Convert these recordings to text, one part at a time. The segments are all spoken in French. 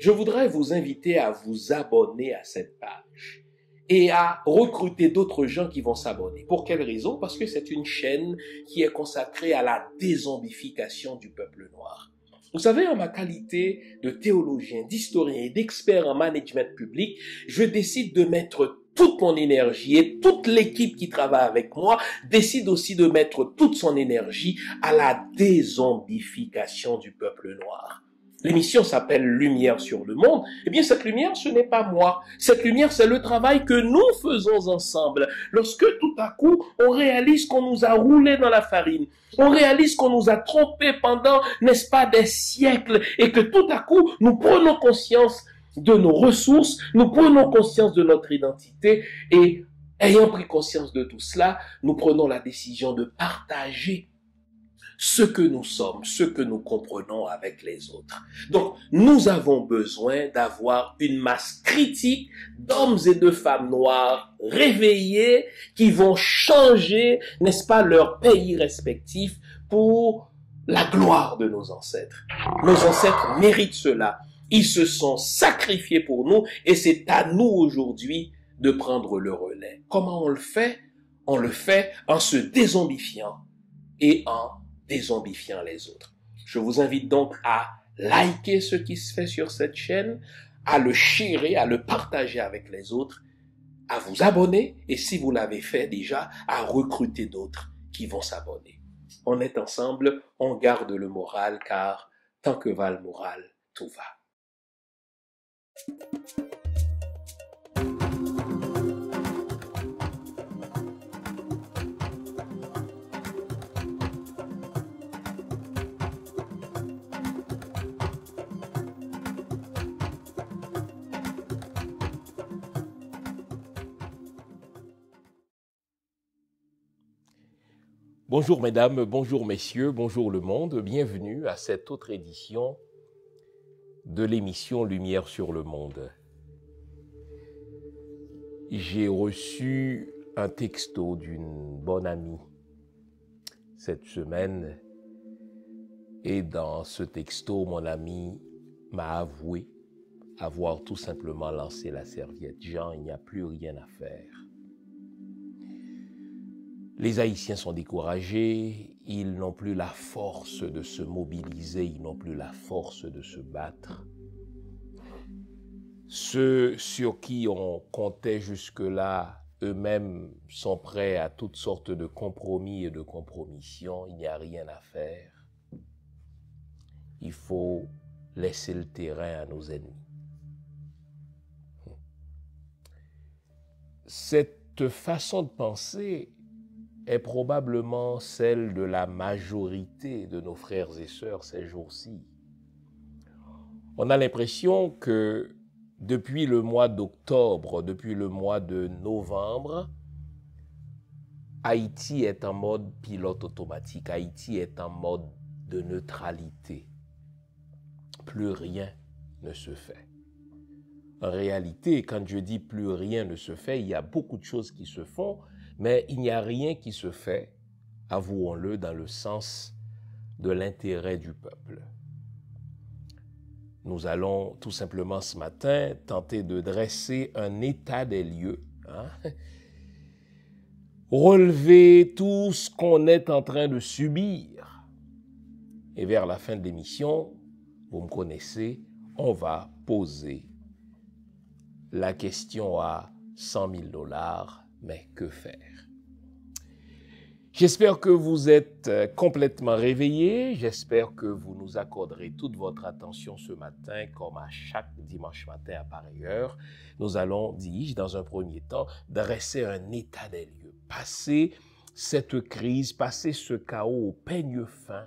Je voudrais vous inviter à vous abonner à cette page et à recruter d'autres gens qui vont s'abonner. Pour quelle raison Parce que c'est une chaîne qui est consacrée à la dézombification du peuple noir. Vous savez, en ma qualité de théologien, d'historien et d'expert en management public, je décide de mettre toute mon énergie et toute l'équipe qui travaille avec moi décide aussi de mettre toute son énergie à la dézombification du peuple noir l'émission s'appelle Lumière sur le monde, eh bien cette lumière, ce n'est pas moi. Cette lumière, c'est le travail que nous faisons ensemble. Lorsque tout à coup, on réalise qu'on nous a roulé dans la farine, on réalise qu'on nous a trompé pendant, n'est-ce pas, des siècles, et que tout à coup, nous prenons conscience de nos ressources, nous prenons conscience de notre identité, et ayant pris conscience de tout cela, nous prenons la décision de partager ce que nous sommes, ce que nous comprenons avec les autres. Donc, nous avons besoin d'avoir une masse critique d'hommes et de femmes noirs réveillés qui vont changer, n'est-ce pas, leur pays respectif pour la gloire de nos ancêtres. Nos ancêtres méritent cela. Ils se sont sacrifiés pour nous et c'est à nous aujourd'hui de prendre le relais. Comment on le fait On le fait en se dézombifiant et en dézombifiant les autres. Je vous invite donc à liker ce qui se fait sur cette chaîne, à le chérir, à le partager avec les autres, à vous abonner et si vous l'avez fait déjà, à recruter d'autres qui vont s'abonner. On est ensemble, on garde le moral car tant que va le moral, tout va. Bonjour mesdames, bonjour messieurs, bonjour le monde, bienvenue à cette autre édition de l'émission Lumière sur le monde. J'ai reçu un texto d'une bonne amie cette semaine et dans ce texto, mon amie m'a avoué avoir tout simplement lancé la serviette. Jean, il n'y a plus rien à faire. Les Haïtiens sont découragés, ils n'ont plus la force de se mobiliser, ils n'ont plus la force de se battre. Ceux sur qui on comptait jusque-là eux-mêmes sont prêts à toutes sortes de compromis et de compromissions, il n'y a rien à faire. Il faut laisser le terrain à nos ennemis. Cette façon de penser est probablement celle de la majorité de nos frères et sœurs ces jours-ci. On a l'impression que depuis le mois d'octobre, depuis le mois de novembre, Haïti est en mode pilote automatique, Haïti est en mode de neutralité. Plus rien ne se fait. En réalité, quand je dis plus rien ne se fait, il y a beaucoup de choses qui se font, mais il n'y a rien qui se fait, avouons-le, dans le sens de l'intérêt du peuple. Nous allons tout simplement ce matin tenter de dresser un état des lieux, hein, relever tout ce qu'on est en train de subir. Et vers la fin de l'émission, vous me connaissez, on va poser la question à 100 000 dollars, mais que faire J'espère que vous êtes euh, complètement réveillés, j'espère que vous nous accorderez toute votre attention ce matin, comme à chaque dimanche matin à par ailleurs. Nous allons, dis-je, dans un premier temps, dresser un état des lieux, passer cette crise, passer ce chaos au peigne fin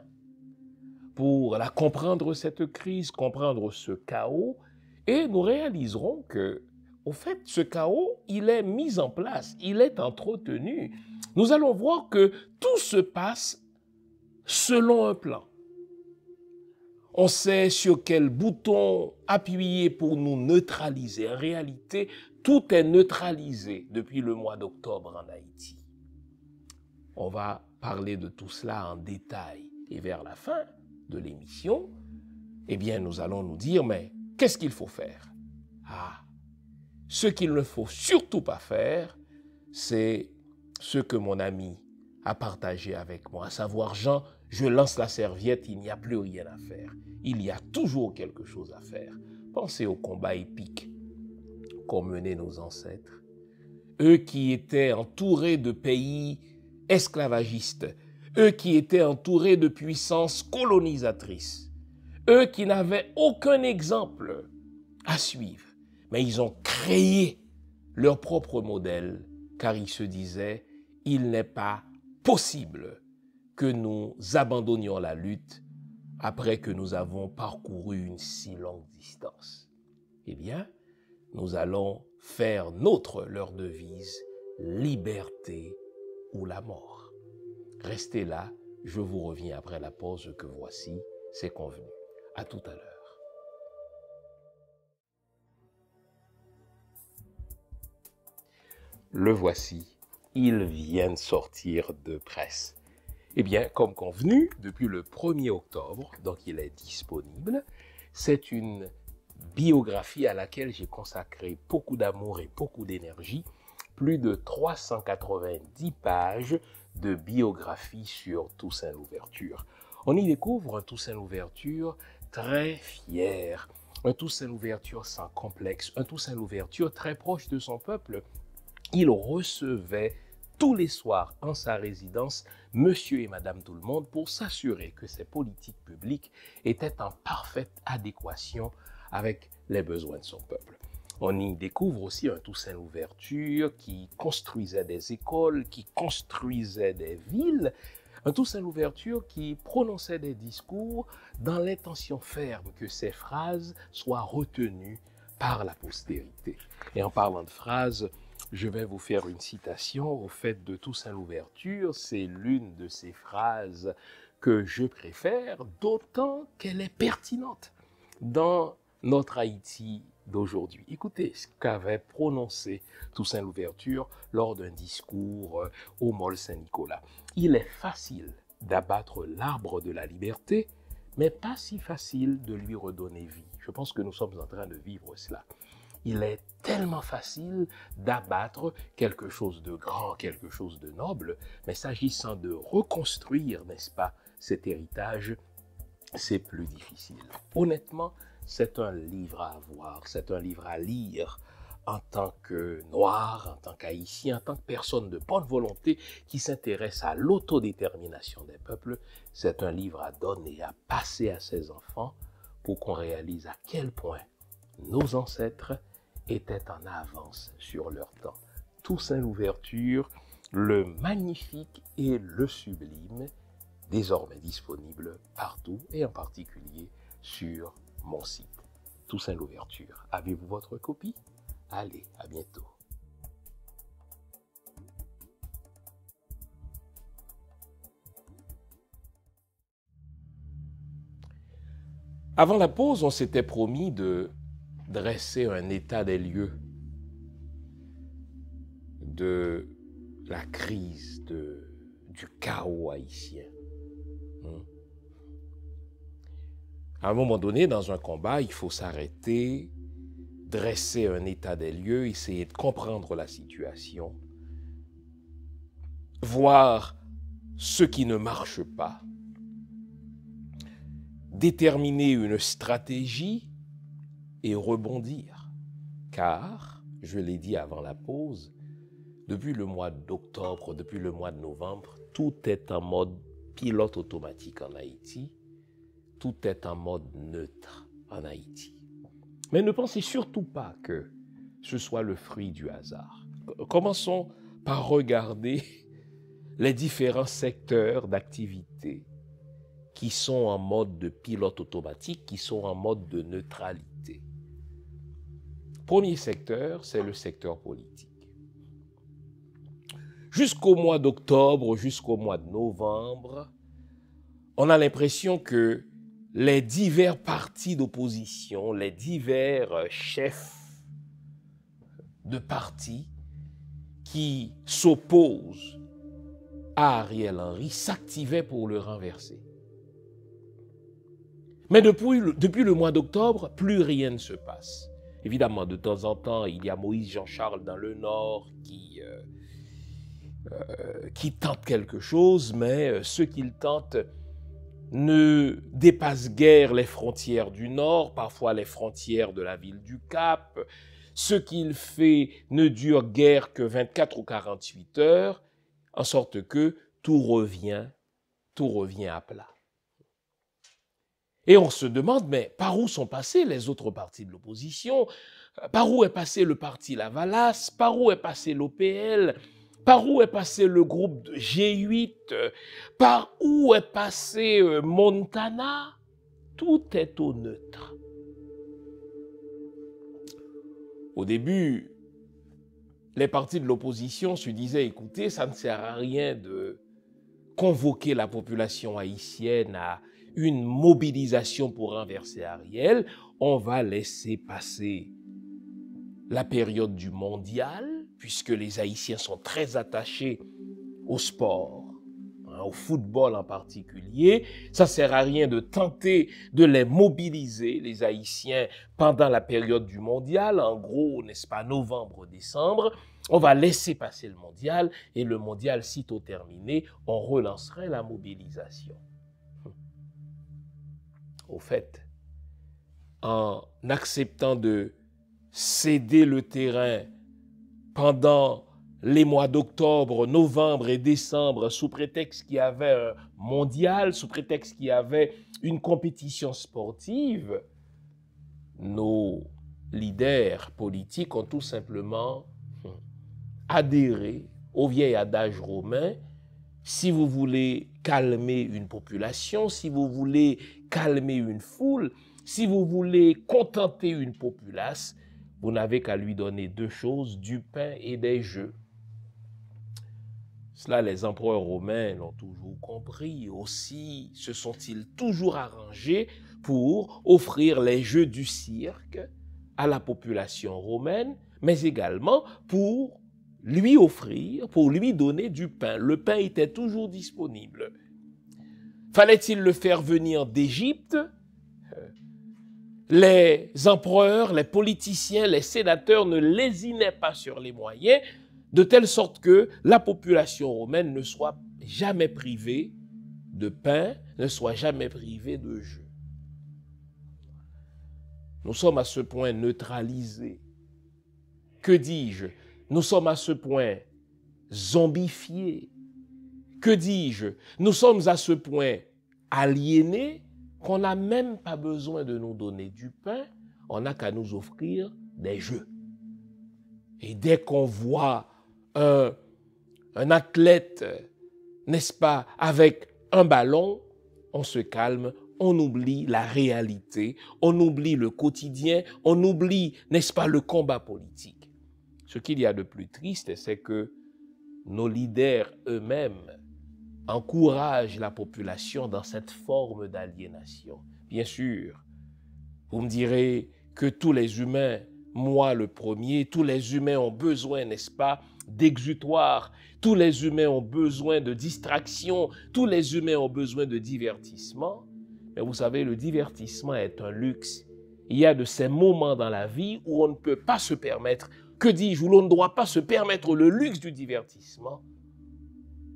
pour la comprendre cette crise, comprendre ce chaos, et nous réaliserons que au fait, ce chaos, il est mis en place, il est entretenu. Nous allons voir que tout se passe selon un plan. On sait sur quel bouton appuyer pour nous neutraliser. En réalité, tout est neutralisé depuis le mois d'octobre en Haïti. On va parler de tout cela en détail. Et vers la fin de l'émission, eh bien, nous allons nous dire, mais qu'est-ce qu'il faut faire Ah, ce qu'il ne faut surtout pas faire, c'est ce que mon ami a partagé avec moi, à savoir Jean, je lance la serviette, il n'y a plus rien à faire. Il y a toujours quelque chose à faire. Pensez au combat épique qu'ont mené nos ancêtres. Eux qui étaient entourés de pays esclavagistes, eux qui étaient entourés de puissances colonisatrices, eux qui n'avaient aucun exemple à suivre mais ils ont créé leur propre modèle, car ils se disaient, il n'est pas possible que nous abandonnions la lutte après que nous avons parcouru une si longue distance. Eh bien, nous allons faire notre leur devise, liberté ou la mort. Restez là, je vous reviens après la pause que voici, c'est convenu. À tout à l'heure. le voici, il vient de sortir de presse. Eh bien, comme convenu, depuis le 1er octobre, donc il est disponible, c'est une biographie à laquelle j'ai consacré beaucoup d'amour et beaucoup d'énergie, plus de 390 pages de biographie sur Toussaint Louverture. On y découvre un Toussaint Louverture très fier, un Toussaint Louverture sans complexe, un Toussaint Louverture très proche de son peuple, il recevait tous les soirs en sa résidence monsieur et madame tout le monde pour s'assurer que ses politiques publiques étaient en parfaite adéquation avec les besoins de son peuple. On y découvre aussi un Toussaint Louverture qui construisait des écoles, qui construisait des villes, un Toussaint Louverture qui prononçait des discours dans l'intention ferme que ses phrases soient retenues par la postérité. Et en parlant de phrases, je vais vous faire une citation. Au fait, de Toussaint Louverture, c'est l'une de ces phrases que je préfère, d'autant qu'elle est pertinente dans notre Haïti d'aujourd'hui. Écoutez ce qu'avait prononcé Toussaint Louverture lors d'un discours euh, au Mall Saint-Nicolas. Il est facile d'abattre l'arbre de la liberté, mais pas si facile de lui redonner vie. Je pense que nous sommes en train de vivre cela il est tellement facile d'abattre quelque chose de grand, quelque chose de noble, mais s'agissant de reconstruire, n'est-ce pas, cet héritage, c'est plus difficile. Honnêtement, c'est un livre à avoir, c'est un livre à lire en tant que noir, en tant qu'haïtien, en tant que personne de bonne volonté qui s'intéresse à l'autodétermination des peuples. C'est un livre à donner, à passer à ses enfants pour qu'on réalise à quel point nos ancêtres étaient en avance sur leur temps. Toussaint Louverture, le magnifique et le sublime, désormais disponible partout et en particulier sur mon site. Toussaint Louverture. Avez-vous votre copie Allez, à bientôt. Avant la pause, on s'était promis de dresser un état des lieux de la crise, de, du chaos haïtien. Hmm. À un moment donné, dans un combat, il faut s'arrêter, dresser un état des lieux, essayer de comprendre la situation, voir ce qui ne marche pas, déterminer une stratégie et rebondir. Car, je l'ai dit avant la pause, depuis le mois d'octobre, depuis le mois de novembre, tout est en mode pilote automatique en Haïti, tout est en mode neutre en Haïti. Mais ne pensez surtout pas que ce soit le fruit du hasard. Commençons par regarder les différents secteurs d'activité qui sont en mode de pilote automatique, qui sont en mode de neutralité. Premier secteur, c'est le secteur politique. Jusqu'au mois d'octobre, jusqu'au mois de novembre, on a l'impression que les divers partis d'opposition, les divers chefs de partis qui s'opposent à Ariel Henry s'activaient pour le renverser. Mais depuis le, depuis le mois d'octobre, plus rien ne se passe. Évidemment, de temps en temps, il y a Moïse Jean-Charles dans le Nord qui, euh, euh, qui tente quelque chose, mais euh, ce qu'il tente ne dépasse guère les frontières du Nord, parfois les frontières de la ville du Cap. Ce qu'il fait ne dure guère que 24 ou 48 heures, en sorte que tout revient, tout revient à plat. Et on se demande, mais par où sont passés les autres partis de l'opposition Par où est passé le parti Lavalas Par où est passé l'OPL Par où est passé le groupe G8 Par où est passé euh, Montana Tout est au neutre. Au début, les partis de l'opposition se disaient, écoutez, ça ne sert à rien de convoquer la population haïtienne à une mobilisation pour renverser Ariel, on va laisser passer la période du mondial, puisque les Haïtiens sont très attachés au sport, hein, au football en particulier. Ça sert à rien de tenter de les mobiliser, les Haïtiens, pendant la période du mondial, en gros, n'est-ce pas, novembre-décembre. On va laisser passer le mondial et le mondial, sitôt terminé, on relancerait la mobilisation au fait, en acceptant de céder le terrain pendant les mois d'octobre, novembre et décembre sous prétexte qu'il y avait un mondial, sous prétexte qu'il y avait une compétition sportive, nos leaders politiques ont tout simplement hum, adhéré au vieil adage romain, si vous voulez calmer une population, si vous voulez calmer une foule, si vous voulez contenter une populace, vous n'avez qu'à lui donner deux choses, du pain et des jeux. Cela, les empereurs romains l'ont toujours compris. Aussi se sont-ils toujours arrangés pour offrir les jeux du cirque à la population romaine, mais également pour lui offrir, pour lui donner du pain. Le pain était toujours disponible. Fallait-il le faire venir d'Égypte Les empereurs, les politiciens, les sénateurs ne lésinaient pas sur les moyens, de telle sorte que la population romaine ne soit jamais privée de pain, ne soit jamais privée de jeu. Nous sommes à ce point neutralisés. Que dis-je nous sommes à ce point zombifiés. Que dis-je Nous sommes à ce point aliénés qu'on n'a même pas besoin de nous donner du pain, on n'a qu'à nous offrir des jeux. Et dès qu'on voit un, un athlète, n'est-ce pas, avec un ballon, on se calme, on oublie la réalité, on oublie le quotidien, on oublie, n'est-ce pas, le combat politique. Ce qu'il y a de plus triste, c'est que nos leaders eux-mêmes encouragent la population dans cette forme d'aliénation. Bien sûr, vous me direz que tous les humains, moi le premier, tous les humains ont besoin, n'est-ce pas, d'exutoires. Tous les humains ont besoin de distractions, Tous les humains ont besoin de divertissement. Mais vous savez, le divertissement est un luxe. Il y a de ces moments dans la vie où on ne peut pas se permettre que dis-je, où l'on ne doit pas se permettre le luxe du divertissement,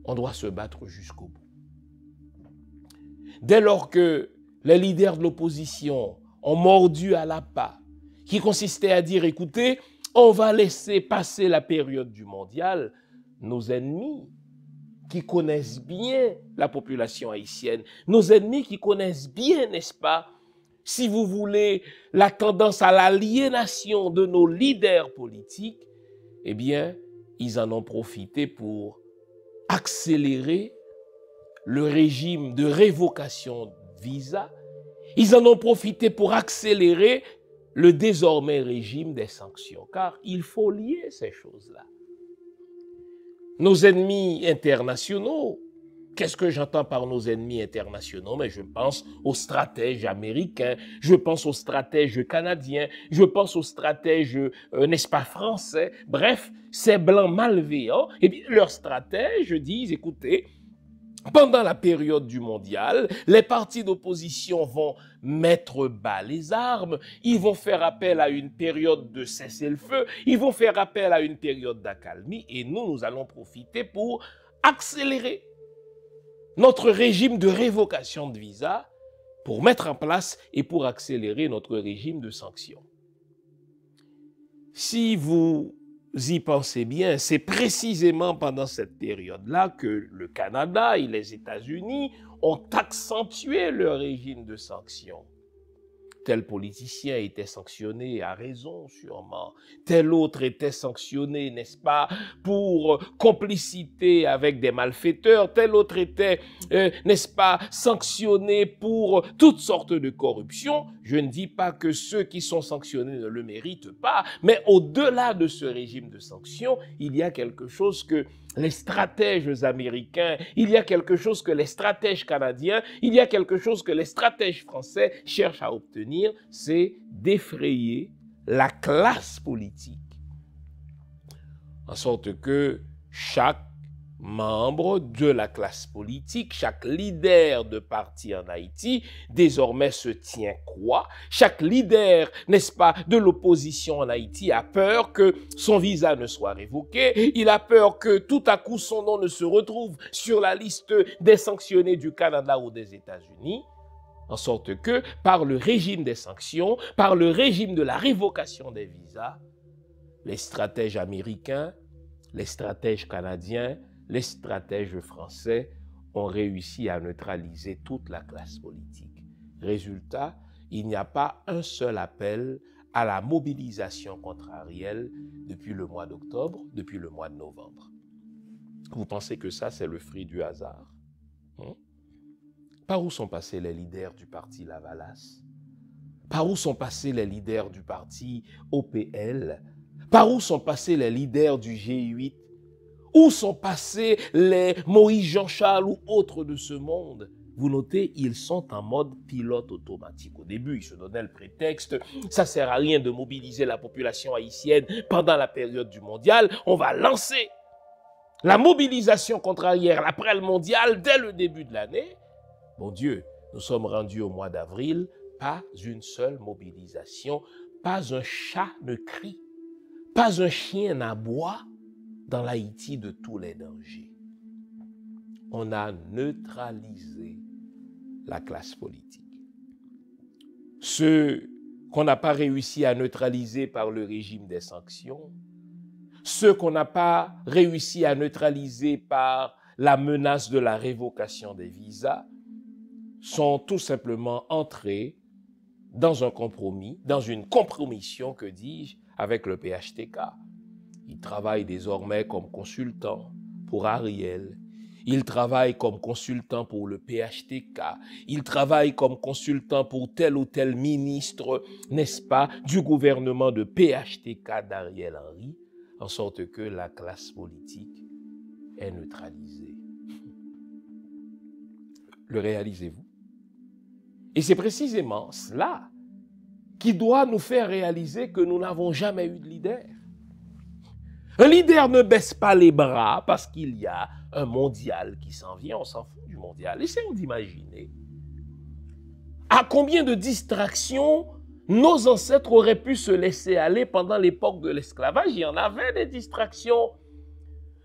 on doit se battre jusqu'au bout. Dès lors que les leaders de l'opposition ont mordu à l'appât, qui consistait à dire, écoutez, on va laisser passer la période du mondial, nos ennemis qui connaissent bien la population haïtienne, nos ennemis qui connaissent bien, n'est-ce pas, si vous voulez, la tendance à l'aliénation de nos leaders politiques, eh bien, ils en ont profité pour accélérer le régime de révocation de visa. Ils en ont profité pour accélérer le désormais régime des sanctions, car il faut lier ces choses-là. Nos ennemis internationaux Qu'est-ce que j'entends par nos ennemis internationaux Mais je pense aux stratèges américains, je pense aux stratèges canadiens, je pense aux stratèges, euh, n'est-ce pas, français. Bref, ces blancs malveillants, et eh bien, leurs stratèges disent, écoutez, pendant la période du mondial, les partis d'opposition vont mettre bas les armes, ils vont faire appel à une période de cessez-le-feu, ils vont faire appel à une période d'accalmie et nous, nous allons profiter pour accélérer notre régime de révocation de visa pour mettre en place et pour accélérer notre régime de sanctions. Si vous y pensez bien, c'est précisément pendant cette période-là que le Canada et les États-Unis ont accentué leur régime de sanctions. Tel politicien était sanctionné à raison sûrement. Tel autre était sanctionné, n'est-ce pas, pour euh, complicité avec des malfaiteurs. Tel autre était, euh, n'est-ce pas, sanctionné pour euh, toutes sortes de corruption. Je ne dis pas que ceux qui sont sanctionnés ne le méritent pas, mais au-delà de ce régime de sanctions, il y a quelque chose que les stratèges américains, il y a quelque chose que les stratèges canadiens, il y a quelque chose que les stratèges français cherchent à obtenir, c'est d'effrayer la classe politique. En sorte que chaque membre de la classe politique, chaque leader de parti en Haïti, désormais se tient quoi Chaque leader, n'est-ce pas, de l'opposition en Haïti a peur que son visa ne soit révoqué, il a peur que tout à coup son nom ne se retrouve sur la liste des sanctionnés du Canada ou des États-Unis. En sorte que, par le régime des sanctions, par le régime de la révocation des visas, les stratèges américains, les stratèges canadiens, les stratèges français ont réussi à neutraliser toute la classe politique. Résultat, il n'y a pas un seul appel à la mobilisation contrarielle depuis le mois d'octobre, depuis le mois de novembre. Vous pensez que ça, c'est le fruit du hasard hein? Par où sont passés les leaders du parti Lavalas Par où sont passés les leaders du parti OPL Par où sont passés les leaders du G8 où sont passés les Maurice Jean-Charles ou autres de ce monde vous notez, ils sont en mode pilote automatique. Au début, ils se donnaient le prétexte, ça sert à rien de mobiliser la population haïtienne pendant la période du mondial, on va lancer la mobilisation contrarière après le mondial dès le début de l'année. Bon Dieu, nous sommes rendus au mois d'avril, pas une seule mobilisation, pas un chat ne crie, pas un chien n'aboie, dans l'Haïti de tous les dangers. On a neutralisé la classe politique. Ceux qu'on n'a pas réussi à neutraliser par le régime des sanctions, ceux qu'on n'a pas réussi à neutraliser par la menace de la révocation des visas, sont tout simplement entrés dans un compromis, dans une compromission, que dis-je, avec le PHTK. Il travaille désormais comme consultant pour Ariel. Il travaille comme consultant pour le PHTK. Il travaille comme consultant pour tel ou tel ministre, n'est-ce pas, du gouvernement de PHTK d'Ariel Henry, en sorte que la classe politique est neutralisée. Le réalisez-vous Et c'est précisément cela qui doit nous faire réaliser que nous n'avons jamais eu de leader. Un leader ne baisse pas les bras parce qu'il y a un mondial qui s'en vient. On s'en fout du mondial. Essayons d'imaginer. À combien de distractions nos ancêtres auraient pu se laisser aller pendant l'époque de l'esclavage Il y en avait des distractions.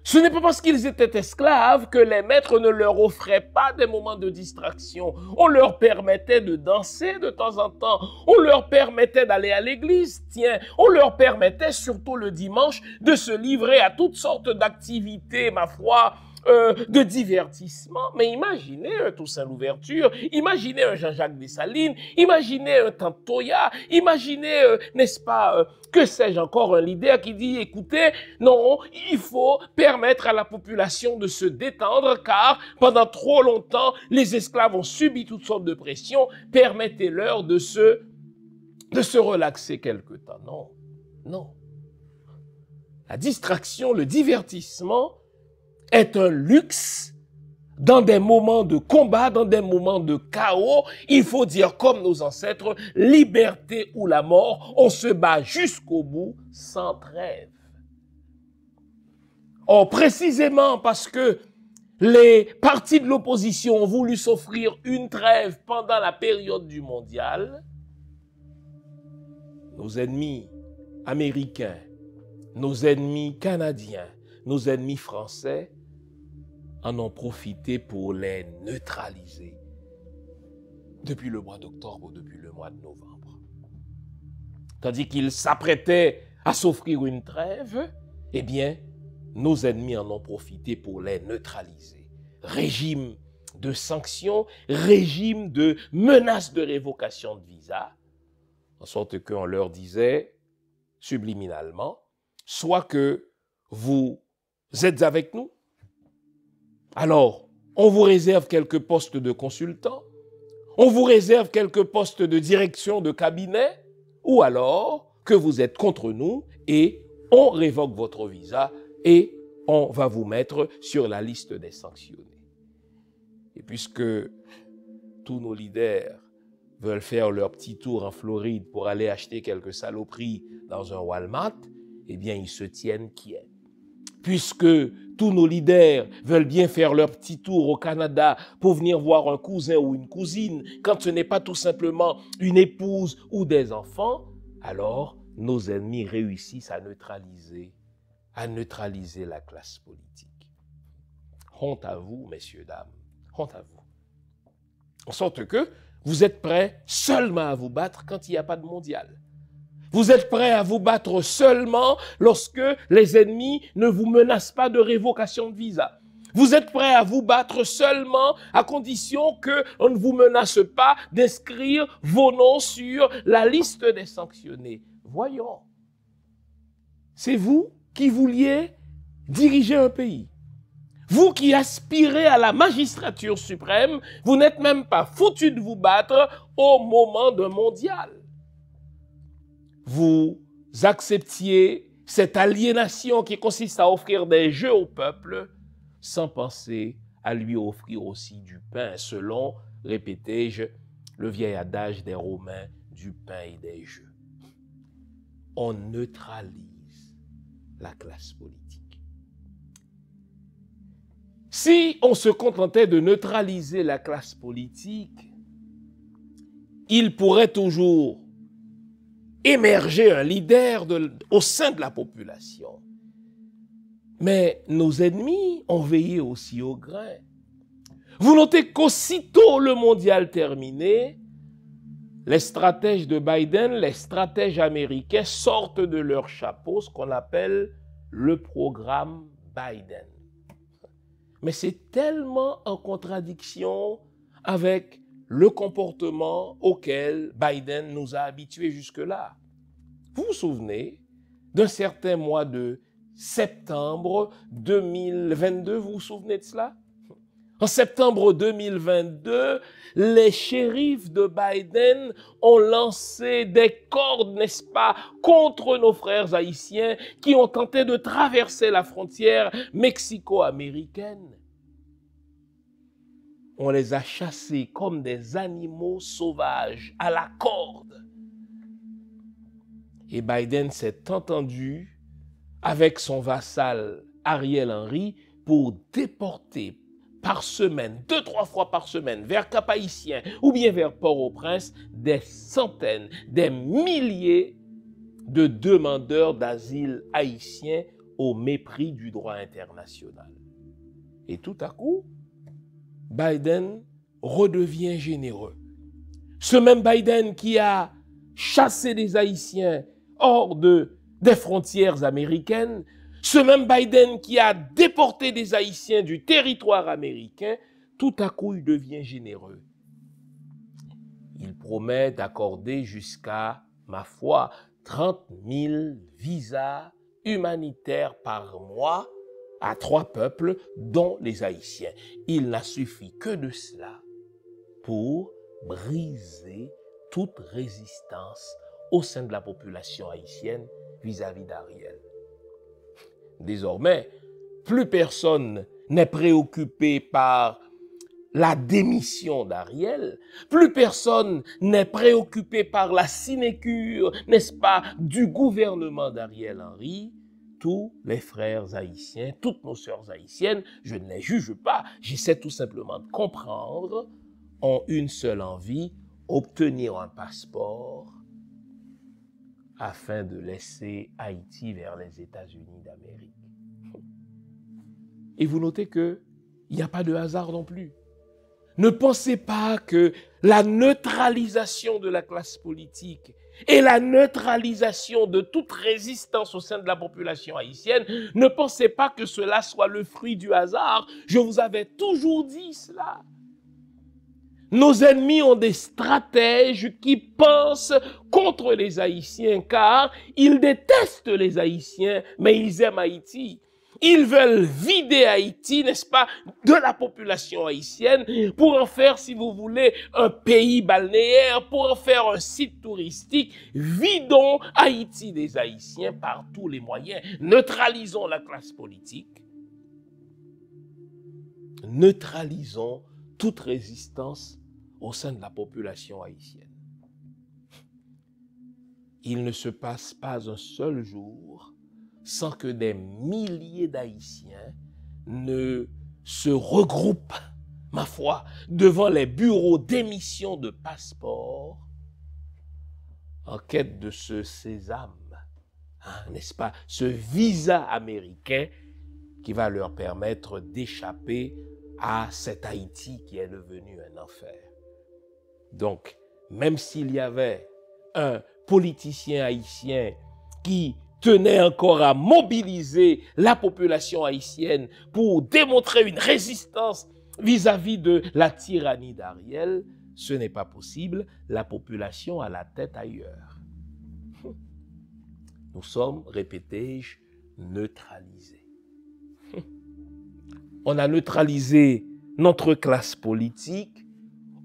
Ce n'est pas parce qu'ils étaient esclaves que les maîtres ne leur offraient pas des moments de distraction. On leur permettait de danser de temps en temps. On leur permettait d'aller à l'église. Tiens, on leur permettait surtout le dimanche de se livrer à toutes sortes d'activités, ma foi, euh, de divertissement. Mais imaginez un euh, Toussaint Louverture, imaginez un Jean-Jacques Dessalines, imaginez un Tantoya, imaginez, euh, n'est-ce pas, que sais-je encore, un leader qui dit, écoutez, non, il faut permettre à la population de se détendre car pendant trop longtemps, les esclaves ont subi toutes sortes de pressions, permettez-leur de se, de se relaxer quelque temps. Non, non. La distraction, le divertissement est un luxe. Dans des moments de combat, dans des moments de chaos, il faut dire comme nos ancêtres, liberté ou la mort, on se bat jusqu'au bout sans trêve. Or, oh, précisément parce que les partis de l'opposition ont voulu s'offrir une trêve pendant la période du mondial, nos ennemis américains, nos ennemis canadiens, nos ennemis français en ont profité pour les neutraliser depuis le mois d'octobre, depuis le mois de novembre. Tandis qu'ils s'apprêtaient à s'offrir une trêve, eh bien, nos ennemis en ont profité pour les neutraliser. Régime de sanctions, régime de menaces de révocation de visa, en sorte qu'on leur disait subliminalement, soit que vous êtes avec nous, alors, on vous réserve quelques postes de consultant, on vous réserve quelques postes de direction de cabinet, ou alors que vous êtes contre nous et on révoque votre visa et on va vous mettre sur la liste des sanctionnés. Et puisque tous nos leaders veulent faire leur petit tour en Floride pour aller acheter quelques saloperies dans un Walmart, eh bien, ils se tiennent est puisque tous nos leaders veulent bien faire leur petit tour au Canada pour venir voir un cousin ou une cousine, quand ce n'est pas tout simplement une épouse ou des enfants, alors nos ennemis réussissent à neutraliser, à neutraliser la classe politique. Honte à vous, messieurs, dames, honte à vous. En sorte que vous êtes prêts seulement à vous battre quand il n'y a pas de mondial. Vous êtes prêts à vous battre seulement lorsque les ennemis ne vous menacent pas de révocation de visa. Vous êtes prêts à vous battre seulement à condition qu'on ne vous menace pas d'inscrire vos noms sur la liste des sanctionnés. Voyons. C'est vous qui vouliez diriger un pays. Vous qui aspirez à la magistrature suprême, vous n'êtes même pas foutu de vous battre au moment d'un mondial vous acceptiez cette aliénation qui consiste à offrir des jeux au peuple sans penser à lui offrir aussi du pain, selon, répétais-je, le vieil adage des Romains, du pain et des jeux. On neutralise la classe politique. Si on se contentait de neutraliser la classe politique, il pourrait toujours émerger un leader au sein de la population. Mais nos ennemis ont veillé aussi au grain. Vous notez qu'aussitôt le mondial terminé, les stratèges de Biden, les stratèges américains sortent de leur chapeau ce qu'on appelle le programme Biden. Mais c'est tellement en contradiction avec le comportement auquel Biden nous a habitués jusque-là. Vous vous souvenez d'un certain mois de septembre 2022, vous vous souvenez de cela en septembre 2022, les shérifs de Biden ont lancé des cordes, n'est-ce pas, contre nos frères haïtiens qui ont tenté de traverser la frontière mexico-américaine on les a chassés comme des animaux sauvages à la corde. Et Biden s'est entendu avec son vassal Ariel Henry pour déporter par semaine, deux, trois fois par semaine, vers Cap-Haïtien ou bien vers Port-au-Prince, des centaines, des milliers de demandeurs d'asile haïtiens au mépris du droit international. Et tout à coup, Biden redevient généreux. Ce même Biden qui a chassé des Haïtiens hors des frontières américaines, ce même Biden qui a déporté des Haïtiens du territoire américain, tout à coup il devient généreux. Il promet d'accorder jusqu'à, ma foi, 30 000 visas humanitaires par mois à trois peuples, dont les Haïtiens. Il n'a suffi que de cela pour briser toute résistance au sein de la population haïtienne vis-à-vis d'Ariel. Désormais, plus personne n'est préoccupé par la démission d'Ariel, plus personne n'est préoccupé par la sinécure, n'est-ce pas, du gouvernement d'Ariel Henry, tous les frères haïtiens, toutes nos sœurs haïtiennes, je ne les juge pas, j'essaie tout simplement de comprendre, ont une seule envie, obtenir un passeport afin de laisser Haïti vers les États-Unis d'Amérique. Et vous notez qu'il n'y a pas de hasard non plus. Ne pensez pas que la neutralisation de la classe politique et la neutralisation de toute résistance au sein de la population haïtienne, ne pensez pas que cela soit le fruit du hasard. Je vous avais toujours dit cela. Nos ennemis ont des stratèges qui pensent contre les Haïtiens car ils détestent les Haïtiens, mais ils aiment Haïti. Ils veulent vider Haïti, n'est-ce pas, de la population haïtienne pour en faire, si vous voulez, un pays balnéaire, pour en faire un site touristique. Vidons Haïti des Haïtiens par tous les moyens. Neutralisons la classe politique. Neutralisons toute résistance au sein de la population haïtienne. Il ne se passe pas un seul jour sans que des milliers d'Haïtiens ne se regroupent, ma foi, devant les bureaux d'émission de passeports en quête de ce sésame, hein, n'est-ce pas, ce visa américain qui va leur permettre d'échapper à cet Haïti qui est devenu un enfer. Donc, même s'il y avait un politicien haïtien qui tenait encore à mobiliser la population haïtienne pour démontrer une résistance vis-à-vis de la tyrannie d'Ariel, ce n'est pas possible. La population a la tête ailleurs. Nous sommes, répétais-je, neutralisés. On a neutralisé notre classe politique,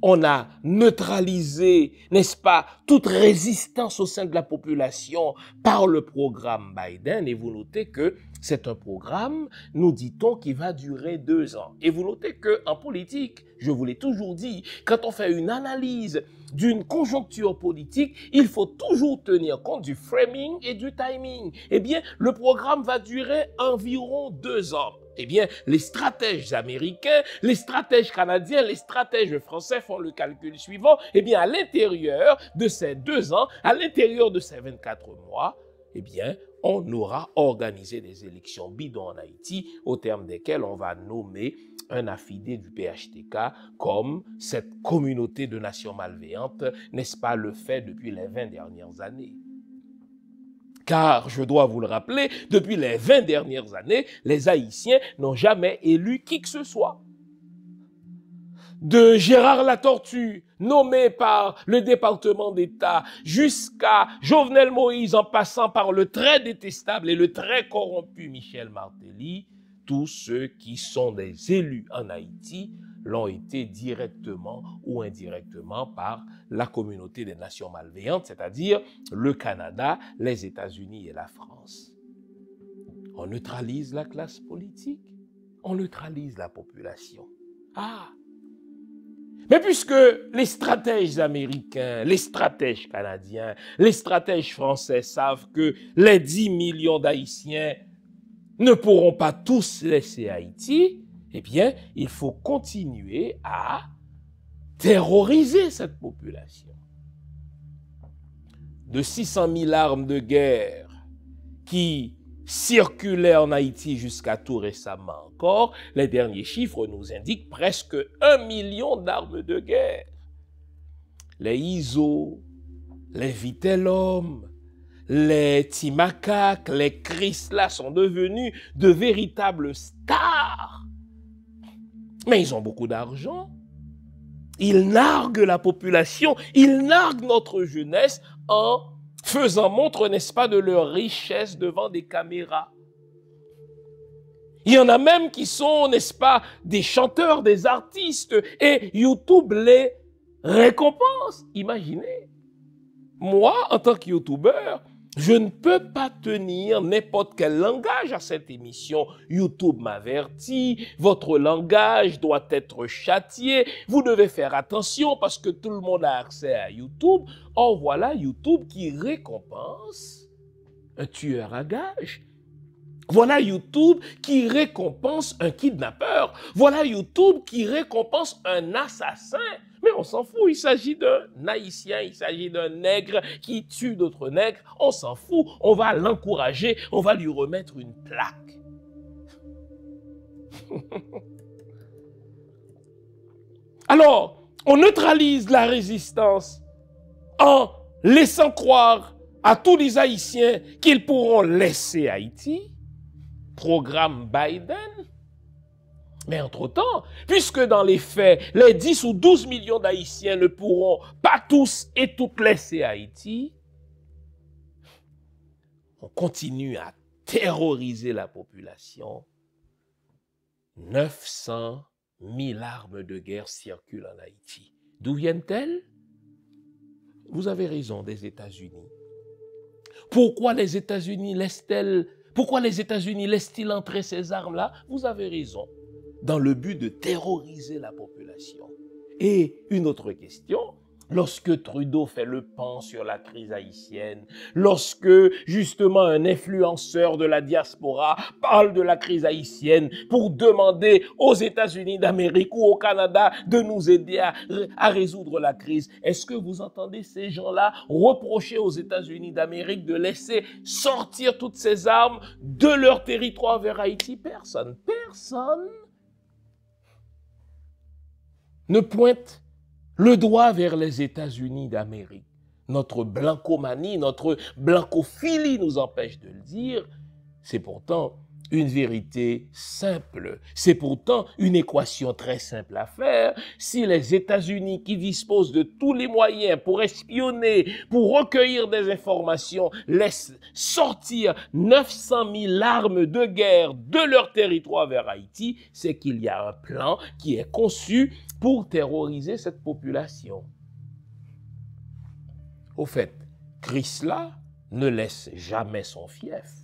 on a neutralisé, n'est-ce pas, toute résistance au sein de la population par le programme Biden. Et vous notez que c'est un programme, nous dit-on, qui va durer deux ans. Et vous notez en politique, je vous l'ai toujours dit, quand on fait une analyse d'une conjoncture politique, il faut toujours tenir compte du framing et du timing. Eh bien, le programme va durer environ deux ans. Eh bien, les stratèges américains, les stratèges canadiens, les stratèges français font le calcul suivant. Eh bien, à l'intérieur de ces deux ans, à l'intérieur de ces 24 mois, eh bien, on aura organisé des élections bidons en Haïti, au terme desquelles on va nommer un affidé du PHTK comme cette communauté de nations malveillantes, n'est-ce pas le fait depuis les 20 dernières années car, je dois vous le rappeler, depuis les 20 dernières années, les Haïtiens n'ont jamais élu qui que ce soit. De Gérard la Tortue nommé par le département d'État, jusqu'à Jovenel Moïse en passant par le très détestable et le très corrompu Michel Martelly, tous ceux qui sont des élus en Haïti l'ont été directement ou indirectement par la communauté des nations malveillantes, c'est-à-dire le Canada, les États-Unis et la France. On neutralise la classe politique, on neutralise la population. Ah, mais puisque les stratèges américains, les stratèges canadiens, les stratèges français savent que les 10 millions d'Haïtiens ne pourront pas tous laisser Haïti, eh bien, il faut continuer à terroriser cette population. De 600 000 armes de guerre qui circulaire en Haïti jusqu'à tout récemment encore, les derniers chiffres nous indiquent presque un million d'armes de guerre. Les ISO, les Vitellum, les Timacac, les Chrysla sont devenus de véritables stars. Mais ils ont beaucoup d'argent. Ils narguent la population, ils narguent notre jeunesse en faisant montre, n'est-ce pas, de leur richesse devant des caméras. Il y en a même qui sont, n'est-ce pas, des chanteurs, des artistes, et YouTube les récompense. Imaginez, moi, en tant que YouTubeur, je ne peux pas tenir n'importe quel langage à cette émission. YouTube m'avertit, votre langage doit être châtié, vous devez faire attention parce que tout le monde a accès à YouTube. Or voilà YouTube qui récompense un tueur à gages. Voilà YouTube qui récompense un kidnappeur. Voilà YouTube qui récompense un assassin. Mais on s'en fout, il s'agit d'un haïtien, il s'agit d'un nègre qui tue d'autres nègres, on s'en fout, on va l'encourager, on va lui remettre une plaque. Alors, on neutralise la résistance en laissant croire à tous les Haïtiens qu'ils pourront laisser Haïti. Programme Biden, mais entre-temps, puisque dans les faits, les 10 ou 12 millions d'Haïtiens ne pourront pas tous et toutes laisser Haïti, on continue à terroriser la population. 900 000 armes de guerre circulent en Haïti. D'où viennent-elles Vous avez raison, des États-Unis. Pourquoi les États-Unis laissent-elles pourquoi les États-Unis laissent-ils entrer ces armes-là Vous avez raison dans le but de terroriser la population. Et une autre question, lorsque Trudeau fait le pan sur la crise haïtienne, lorsque justement un influenceur de la diaspora parle de la crise haïtienne pour demander aux États-Unis d'Amérique ou au Canada de nous aider à, résoudre la crise, est-ce que vous entendez ces gens-là reprocher aux États-Unis d'Amérique de laisser sortir toutes ces armes de leur territoire vers Haïti Personne, personne ne pointe le doigt vers les États-Unis d'Amérique. Notre blancomanie, notre blancophilie nous empêche de le dire. C'est pourtant une vérité simple. C'est pourtant une équation très simple à faire. Si les États-Unis, qui disposent de tous les moyens pour espionner, pour recueillir des informations, laissent sortir 900 000 armes de guerre de leur territoire vers Haïti, c'est qu'il y a un plan qui est conçu pour terroriser cette population. Au fait, Chrysler ne laisse jamais son fief.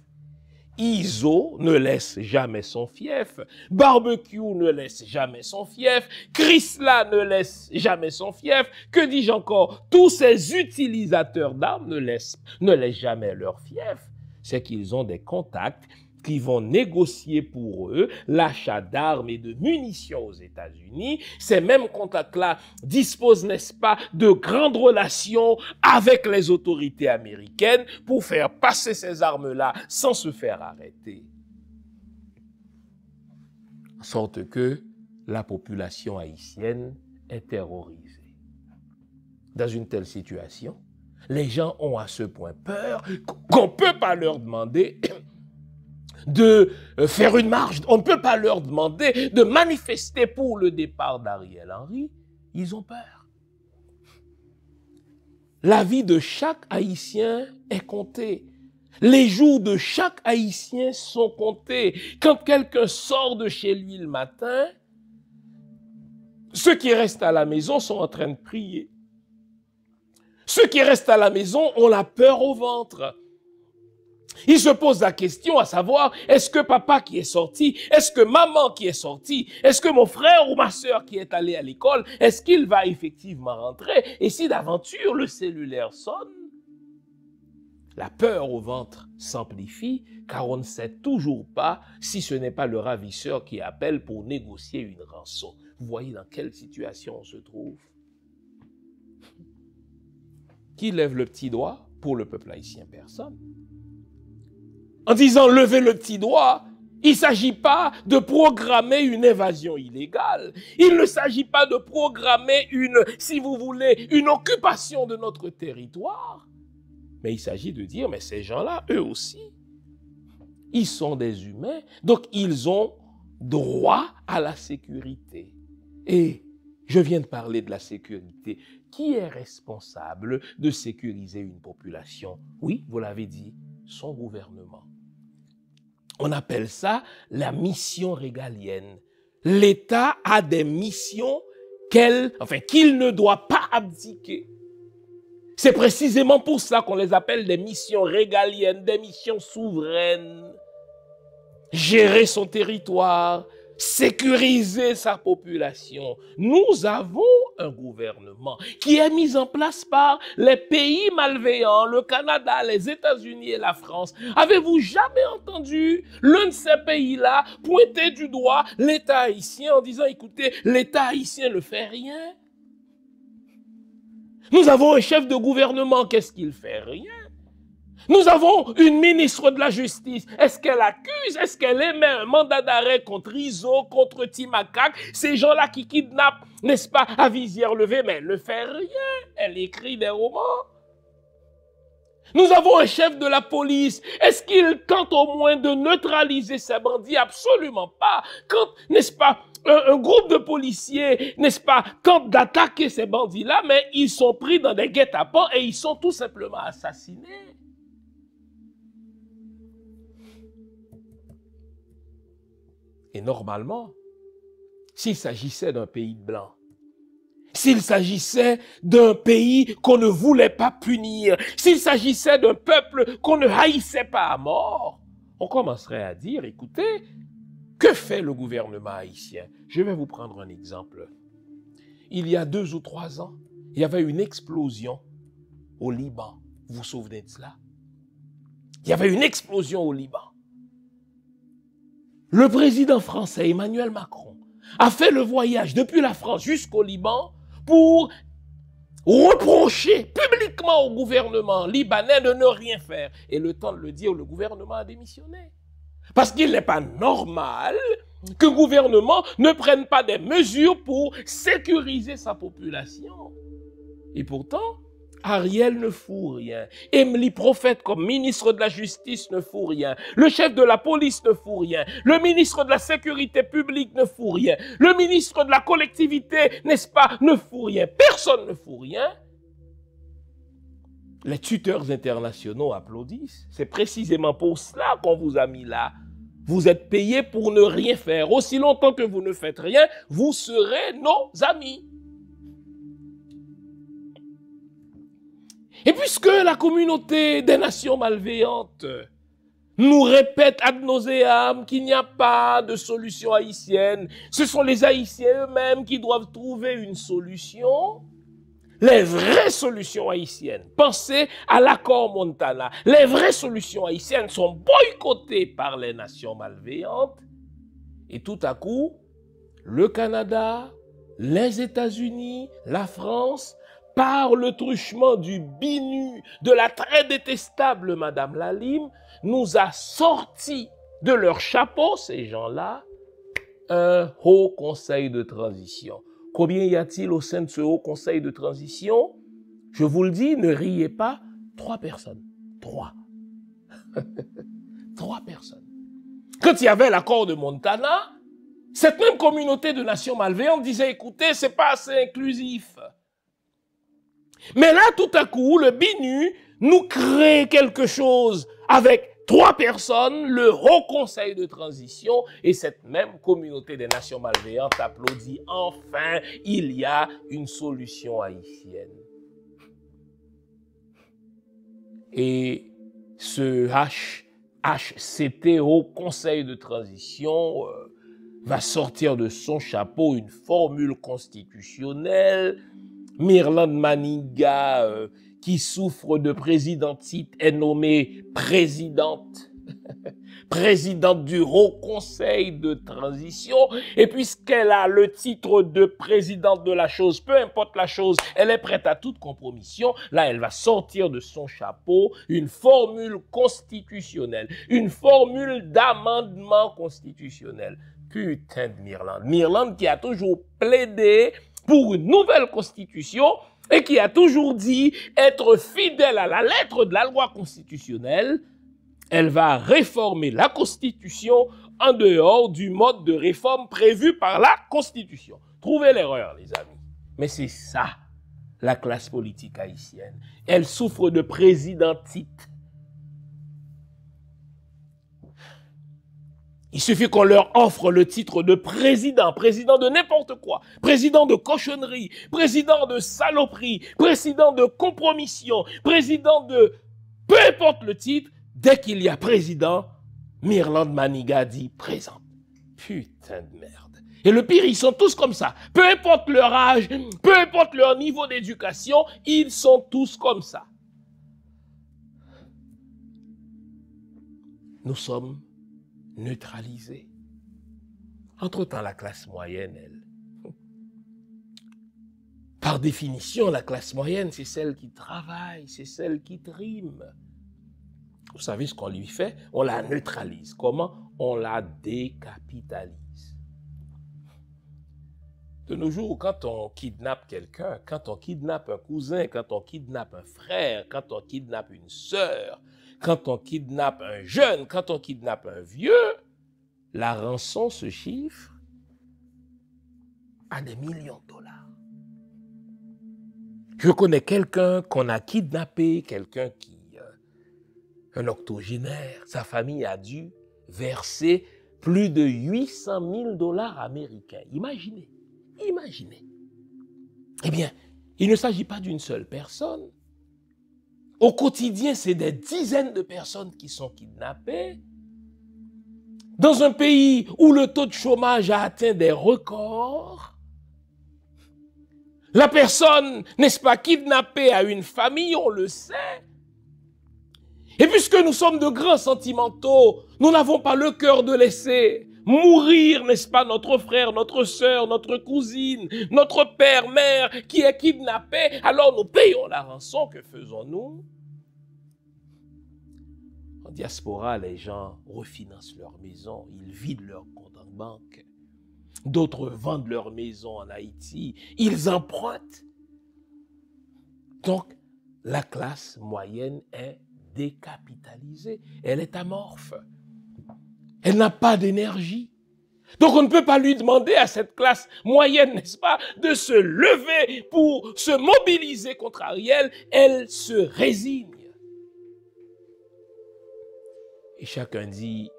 ISO ne laisse jamais son fief. Barbecue ne laisse jamais son fief. Chrysla ne laisse jamais son fief. Que dis-je encore Tous ces utilisateurs d'armes ne laissent, ne laissent jamais leur fief. C'est qu'ils ont des contacts qui vont négocier pour eux l'achat d'armes et de munitions aux États-Unis. Ces mêmes contacts-là disposent, n'est-ce pas, de grandes relations avec les autorités américaines pour faire passer ces armes-là sans se faire arrêter. En sorte que la population haïtienne est terrorisée. Dans une telle situation, les gens ont à ce point peur qu'on ne peut pas leur demander de euh, faire une marge, On ne peut pas leur demander de manifester pour le départ d'Ariel Henry. Ils ont peur. La vie de chaque Haïtien est comptée. Les jours de chaque Haïtien sont comptés. Quand quelqu'un sort de chez lui le matin, ceux qui restent à la maison sont en train de prier. Ceux qui restent à la maison ont la peur au ventre. Il se pose la question à savoir, est-ce que papa qui est sorti, est-ce que maman qui est sortie, est-ce que mon frère ou ma soeur qui est allé à l'école, est-ce qu'il va effectivement rentrer Et si d'aventure le cellulaire sonne, la peur au ventre s'amplifie car on ne sait toujours pas si ce n'est pas le ravisseur qui appelle pour négocier une rançon. Vous voyez dans quelle situation on se trouve Qui lève le petit doigt pour le peuple haïtien Personne en disant levez le petit doigt, il ne s'agit pas de programmer une évasion illégale. Il ne s'agit pas de programmer une, si vous voulez, une occupation de notre territoire. Mais il s'agit de dire, mais ces gens-là, eux aussi, ils sont des humains, donc ils ont droit à la sécurité. Et je viens de parler de la sécurité. Qui est responsable de sécuriser une population Oui, vous l'avez dit, son gouvernement. On appelle ça la mission régalienne. L'État a des missions qu'elle, enfin, qu'il ne doit pas abdiquer. C'est précisément pour ça qu'on les appelle des missions régaliennes, des missions souveraines. Gérer son territoire, sécuriser sa population. Nous avons un gouvernement qui est mis en place par les pays malveillants, le Canada, les États-Unis et la France. Avez-vous jamais entendu l'un de ces pays-là pointer du doigt l'État haïtien en disant, écoutez, l'État haïtien ne fait rien Nous avons un chef de gouvernement, qu'est-ce qu'il fait Rien. Nous avons une ministre de la Justice. Est-ce qu'elle accuse Est-ce qu'elle émet un mandat d'arrêt contre Iso, contre Timakak Ces gens-là qui kidnappent, n'est-ce pas, à visière levée, mais elle ne fait rien. Elle écrit des romans. Nous avons un chef de la police. Est-ce qu'il tente au moins de neutraliser ces bandits Absolument pas. Quand, n'est-ce pas, un, groupe de policiers, n'est-ce pas, tente d'attaquer ces bandits-là, mais ils sont pris dans des guet-apens et ils sont tout simplement assassinés. Et normalement, s'il s'agissait d'un pays blanc, s'il s'agissait d'un pays qu'on ne voulait pas punir, s'il s'agissait d'un peuple qu'on ne haïssait pas à mort, on commencerait à dire, écoutez, que fait le gouvernement haïtien Je vais vous prendre un exemple. Il y a deux ou trois ans, il y avait une explosion au Liban. Vous vous souvenez de cela Il y avait une explosion au Liban. Le président français Emmanuel Macron a fait le voyage depuis la France jusqu'au Liban pour reprocher publiquement au gouvernement libanais de ne rien faire. Et le temps de le dire, le gouvernement a démissionné. Parce qu'il n'est pas normal que gouvernement ne prenne pas des mesures pour sécuriser sa population. Et pourtant, Ariel ne fout rien. Emily Prophète comme ministre de la Justice ne fout rien. Le chef de la police ne fout rien. Le ministre de la Sécurité publique ne fout rien. Le ministre de la collectivité, n'est-ce pas, ne fout rien. Personne ne fout rien. Les tuteurs internationaux applaudissent. C'est précisément pour cela qu'on vous a mis là. Vous êtes payés pour ne rien faire. Aussi longtemps que vous ne faites rien, vous serez nos amis. Et puisque la communauté des nations malveillantes nous répète ad nauseam qu'il n'y a pas de solution haïtienne, ce sont les Haïtiens eux-mêmes qui doivent trouver une solution, les vraies solutions haïtiennes, pensez à l'accord Montana, les vraies solutions haïtiennes sont boycottées par les nations malveillantes et tout à coup, le Canada, les États-Unis, la France, par le truchement du binu, de la très détestable Madame Lalime, nous a sorti de leur chapeau, ces gens-là, un haut conseil de transition. Combien y a-t-il au sein de ce haut conseil de transition Je vous le dis, ne riez pas, trois personnes. Trois. trois personnes. Quand il y avait l'accord de Montana, cette même communauté de nations malveillantes disait, écoutez, c'est pas assez inclusif. Mais là, tout à coup, le BINU nous crée quelque chose avec trois personnes, le Haut Conseil de transition et cette même communauté des nations malveillantes applaudit. Enfin, il y a une solution haïtienne. Et ce HCT, Haut Conseil de transition, euh, va sortir de son chapeau une formule constitutionnelle Mirland Maniga, euh, qui souffre de présidentite, est nommée présidente. présidente du Haut Conseil de transition. Et puisqu'elle a le titre de présidente de la chose, peu importe la chose, elle est prête à toute compromission. Là, elle va sortir de son chapeau une formule constitutionnelle, une formule d'amendement constitutionnel. Putain de Mirland. Mirland qui a toujours plaidé pour une nouvelle constitution et qui a toujours dit être fidèle à la lettre de la loi constitutionnelle, elle va réformer la Constitution en dehors du mode de réforme prévu par la Constitution. Trouvez l'erreur, les amis. Mais c'est ça, la classe politique haïtienne. Elle souffre de présidentite. Il suffit qu'on leur offre le titre de président, président de n'importe quoi, président de cochonnerie, président de saloperie, président de compromission, président de... Peu importe le titre, dès qu'il y a président, Mirland Manigadi dit présent. Putain de merde. Et le pire, ils sont tous comme ça. Peu importe leur âge, peu importe leur niveau d'éducation, ils sont tous comme ça. Nous sommes neutralisé. Entre-temps, la classe moyenne, elle. Par définition, la classe moyenne, c'est celle qui travaille, c'est celle qui trime. Vous savez ce qu'on lui fait On la neutralise. Comment On la décapitalise. De nos jours, quand on kidnappe quelqu'un, quand on kidnappe un cousin, quand on kidnappe un frère, quand on kidnappe une sœur, quand on kidnappe un jeune, quand on kidnappe un vieux, la rançon se chiffre à des millions de dollars. Je connais quelqu'un qu'on a kidnappé, quelqu'un qui... Euh, un octogénaire, sa famille a dû verser plus de 800 000 dollars américains. Imaginez, imaginez. Eh bien, il ne s'agit pas d'une seule personne, au quotidien, c'est des dizaines de personnes qui sont kidnappées. Dans un pays où le taux de chômage a atteint des records, la personne, n'est-ce pas, kidnappée à une famille, on le sait. Et puisque nous sommes de grands sentimentaux, nous n'avons pas le cœur de laisser mourir, n'est-ce pas, notre frère, notre soeur, notre cousine, notre père, mère qui est kidnappé, alors nous payons la rançon. Que faisons-nous En diaspora, les gens refinancent leur maison, ils vident leurs comptes en banque. D'autres vendent leur maison en Haïti, ils empruntent. Donc, la classe moyenne est décapitalisée, elle est amorphe. Elle n'a pas d'énergie. Donc on ne peut pas lui demander à cette classe moyenne, n'est-ce pas, de se lever pour se mobiliser contre Ariel. Elle se résigne. Et chacun dit,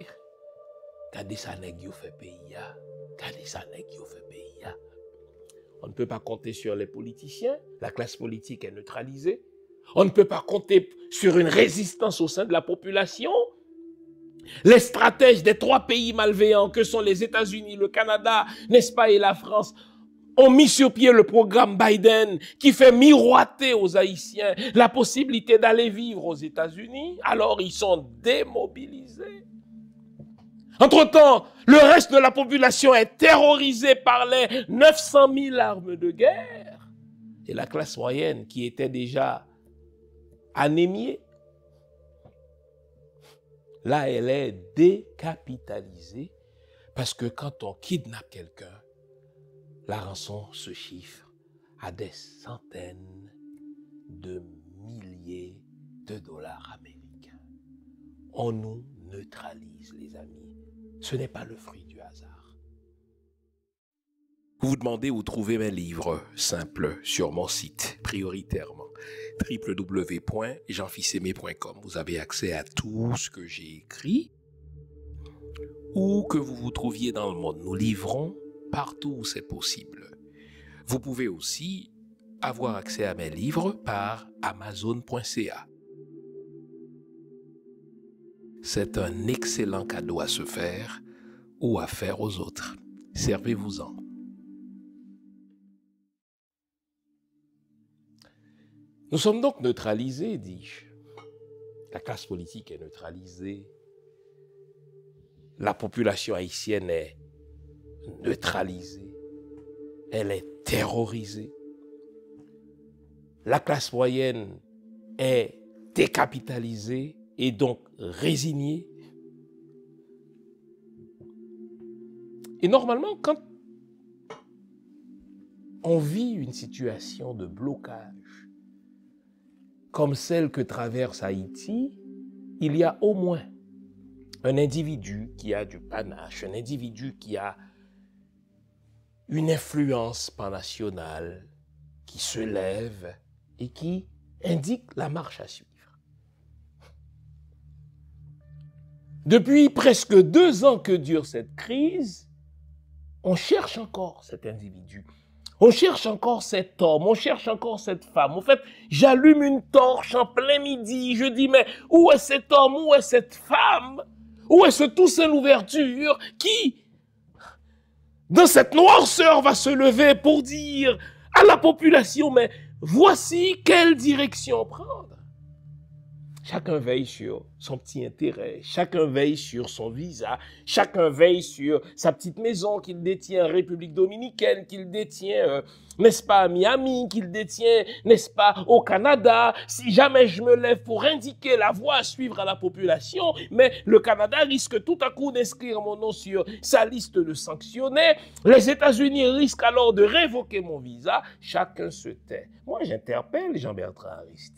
On ne peut pas compter sur les politiciens, la classe politique est neutralisée. On ne peut pas compter sur une résistance au sein de la population les stratèges des trois pays malveillants que sont les États-Unis, le Canada, n'est-ce pas, et la France, ont mis sur pied le programme Biden qui fait miroiter aux Haïtiens la possibilité d'aller vivre aux États-Unis, alors ils sont démobilisés. Entre-temps, le reste de la population est terrorisée par les 900 000 armes de guerre et la classe moyenne qui était déjà anémiée Là, elle est décapitalisée parce que quand on kidnappe quelqu'un, la rançon se chiffre à des centaines de milliers de dollars américains. On nous neutralise, les amis. Ce n'est pas le fruit du hasard. Vous vous demandez où trouver mes livres simples sur mon site, prioritairement www.jeanfissemé.com. Vous avez accès à tout ce que j'ai écrit. ou que vous vous trouviez dans le monde, nous livrons partout où c'est possible. Vous pouvez aussi avoir accès à mes livres par amazon.ca. C'est un excellent cadeau à se faire ou à faire aux autres. Servez-vous-en. Nous sommes donc neutralisés, dis-je. La classe politique est neutralisée. La population haïtienne est neutralisée. Elle est terrorisée. La classe moyenne est décapitalisée et donc résignée. Et normalement, quand on vit une situation de blocage, comme celle que traverse Haïti, il y a au moins un individu qui a du panache, un individu qui a une influence nationale, qui se lève et qui indique la marche à suivre. Depuis presque deux ans que dure cette crise, on cherche encore cet individu. On cherche encore cet homme, on cherche encore cette femme. En fait, j'allume une torche en plein midi, je dis, mais où est cet homme, où est cette femme Où est ce tout seul ouverture qui, dans cette noirceur, va se lever pour dire à la population, mais voici quelle direction prendre Chacun veille sur son petit intérêt, chacun veille sur son visa, chacun veille sur sa petite maison qu'il détient en République dominicaine, qu'il détient, euh, n'est-ce pas, à Miami, qu'il détient, n'est-ce pas, au Canada. Si jamais je me lève pour indiquer la voie à suivre à la population, mais le Canada risque tout à coup d'inscrire mon nom sur sa liste de sanctionnés. Les États-Unis risquent alors de révoquer mon visa. Chacun se tait. Moi, j'interpelle Jean-Bertrand Aristide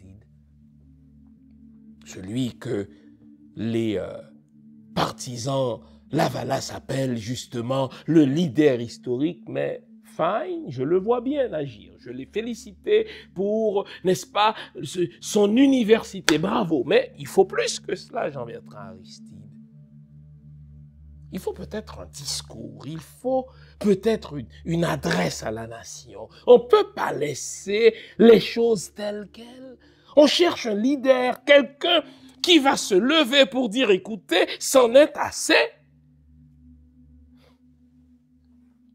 celui que les euh, partisans Lavalas appellent justement le leader historique, mais Fine, je le vois bien agir. Je l'ai félicité pour, n'est-ce pas, son université. Bravo. Mais il faut plus que cela, Jean-Bertrand Aristide. Il faut peut-être un discours, il faut peut-être une, une, adresse à la nation. On ne peut pas laisser les choses telles quelles. On cherche un leader, quelqu'un qui va se lever pour dire, écoutez, c'en est assez.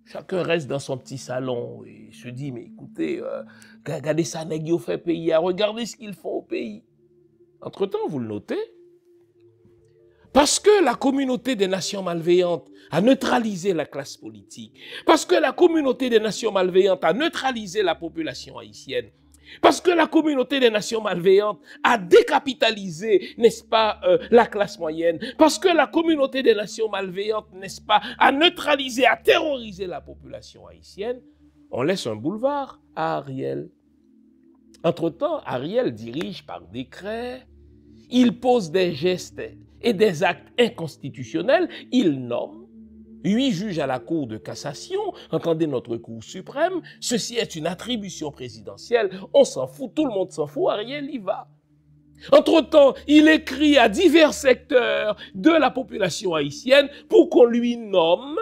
Chacun reste dans son petit salon et se dit, mais écoutez, regardez euh, ça, fait pays, hein, regardez ce qu'ils font au pays. Entre-temps, vous le notez, parce que la communauté des nations malveillantes a neutralisé la classe politique, parce que la communauté des nations malveillantes a neutralisé la population haïtienne, parce que la communauté des nations malveillantes a décapitalisé, n'est-ce pas, euh, la classe moyenne. Parce que la communauté des nations malveillantes, n'est-ce pas, a neutralisé, a terrorisé la population haïtienne. On laisse un boulevard à Ariel. Entre-temps, Ariel dirige par décret. Il pose des gestes et des actes inconstitutionnels. Il nomme Huit juges à la Cour de cassation, entendez notre Cour suprême, ceci est une attribution présidentielle, on s'en fout, tout le monde s'en fout, Ariel y va. Entre-temps, il écrit à divers secteurs de la population haïtienne pour qu'on lui nomme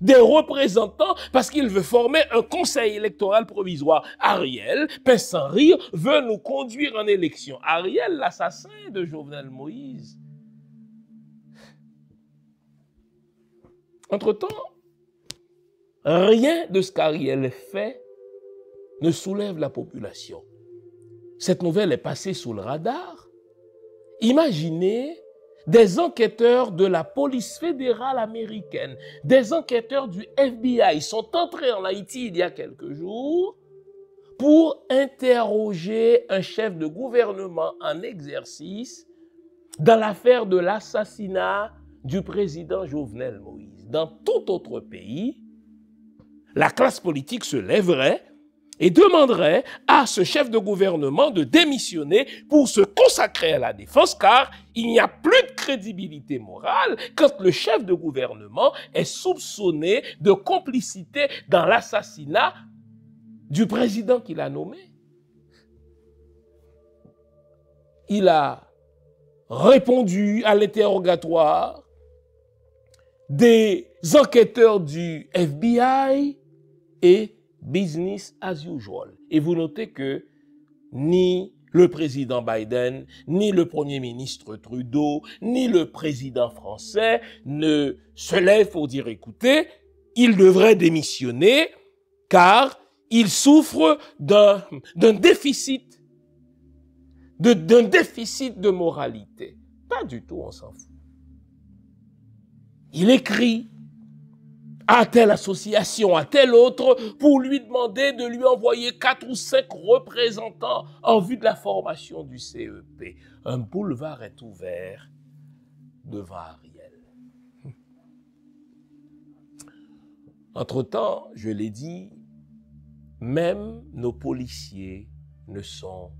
des représentants parce qu'il veut former un conseil électoral provisoire. Ariel, pince sans rire, veut nous conduire en élection. Ariel, l'assassin de Jovenel Moïse. Entre-temps, rien de ce qu'Ariel fait ne soulève la population. Cette nouvelle est passée sous le radar. Imaginez des enquêteurs de la police fédérale américaine, des enquêteurs du FBI sont entrés en Haïti il y a quelques jours pour interroger un chef de gouvernement en exercice dans l'affaire de l'assassinat du président Jovenel Moïse dans tout autre pays, la classe politique se lèverait et demanderait à ce chef de gouvernement de démissionner pour se consacrer à la défense, car il n'y a plus de crédibilité morale quand le chef de gouvernement est soupçonné de complicité dans l'assassinat du président qu'il a nommé. Il a répondu à l'interrogatoire des enquêteurs du FBI et business as usual. Et vous notez que ni le président Biden, ni le premier ministre Trudeau, ni le président français ne se lèvent pour dire écoutez, il devrait démissionner car il souffre d'un déficit, d'un déficit de moralité. Pas du tout, on s'en fout. Il écrit à telle association, à telle autre, pour lui demander de lui envoyer quatre ou cinq représentants en vue de la formation du CEP. Un boulevard est ouvert devant Ariel. Entre-temps, je l'ai dit, même nos policiers ne sont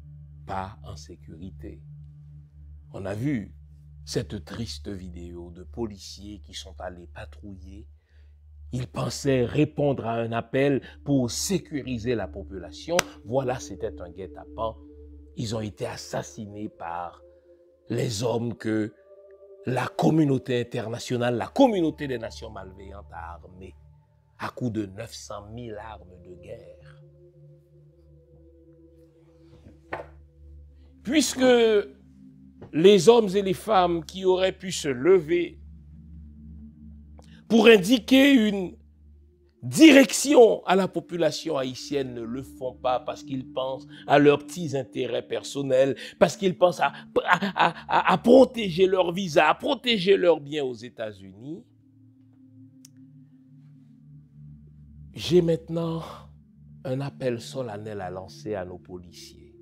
pas en sécurité. On a vu cette triste vidéo de policiers qui sont allés patrouiller. Ils pensaient répondre à un appel pour sécuriser la population. Voilà, c'était un guet-apens. Ils ont été assassinés par les hommes que la communauté internationale, la communauté des nations malveillantes a armés à coup de 900 000 armes de guerre. Puisque les hommes et les femmes qui auraient pu se lever pour indiquer une direction à la population haïtienne ne le font pas parce qu'ils pensent à leurs petits intérêts personnels, parce qu'ils pensent à, à, protéger leur visa, à protéger leurs biens aux États-Unis. J'ai maintenant un appel solennel à lancer à nos policiers.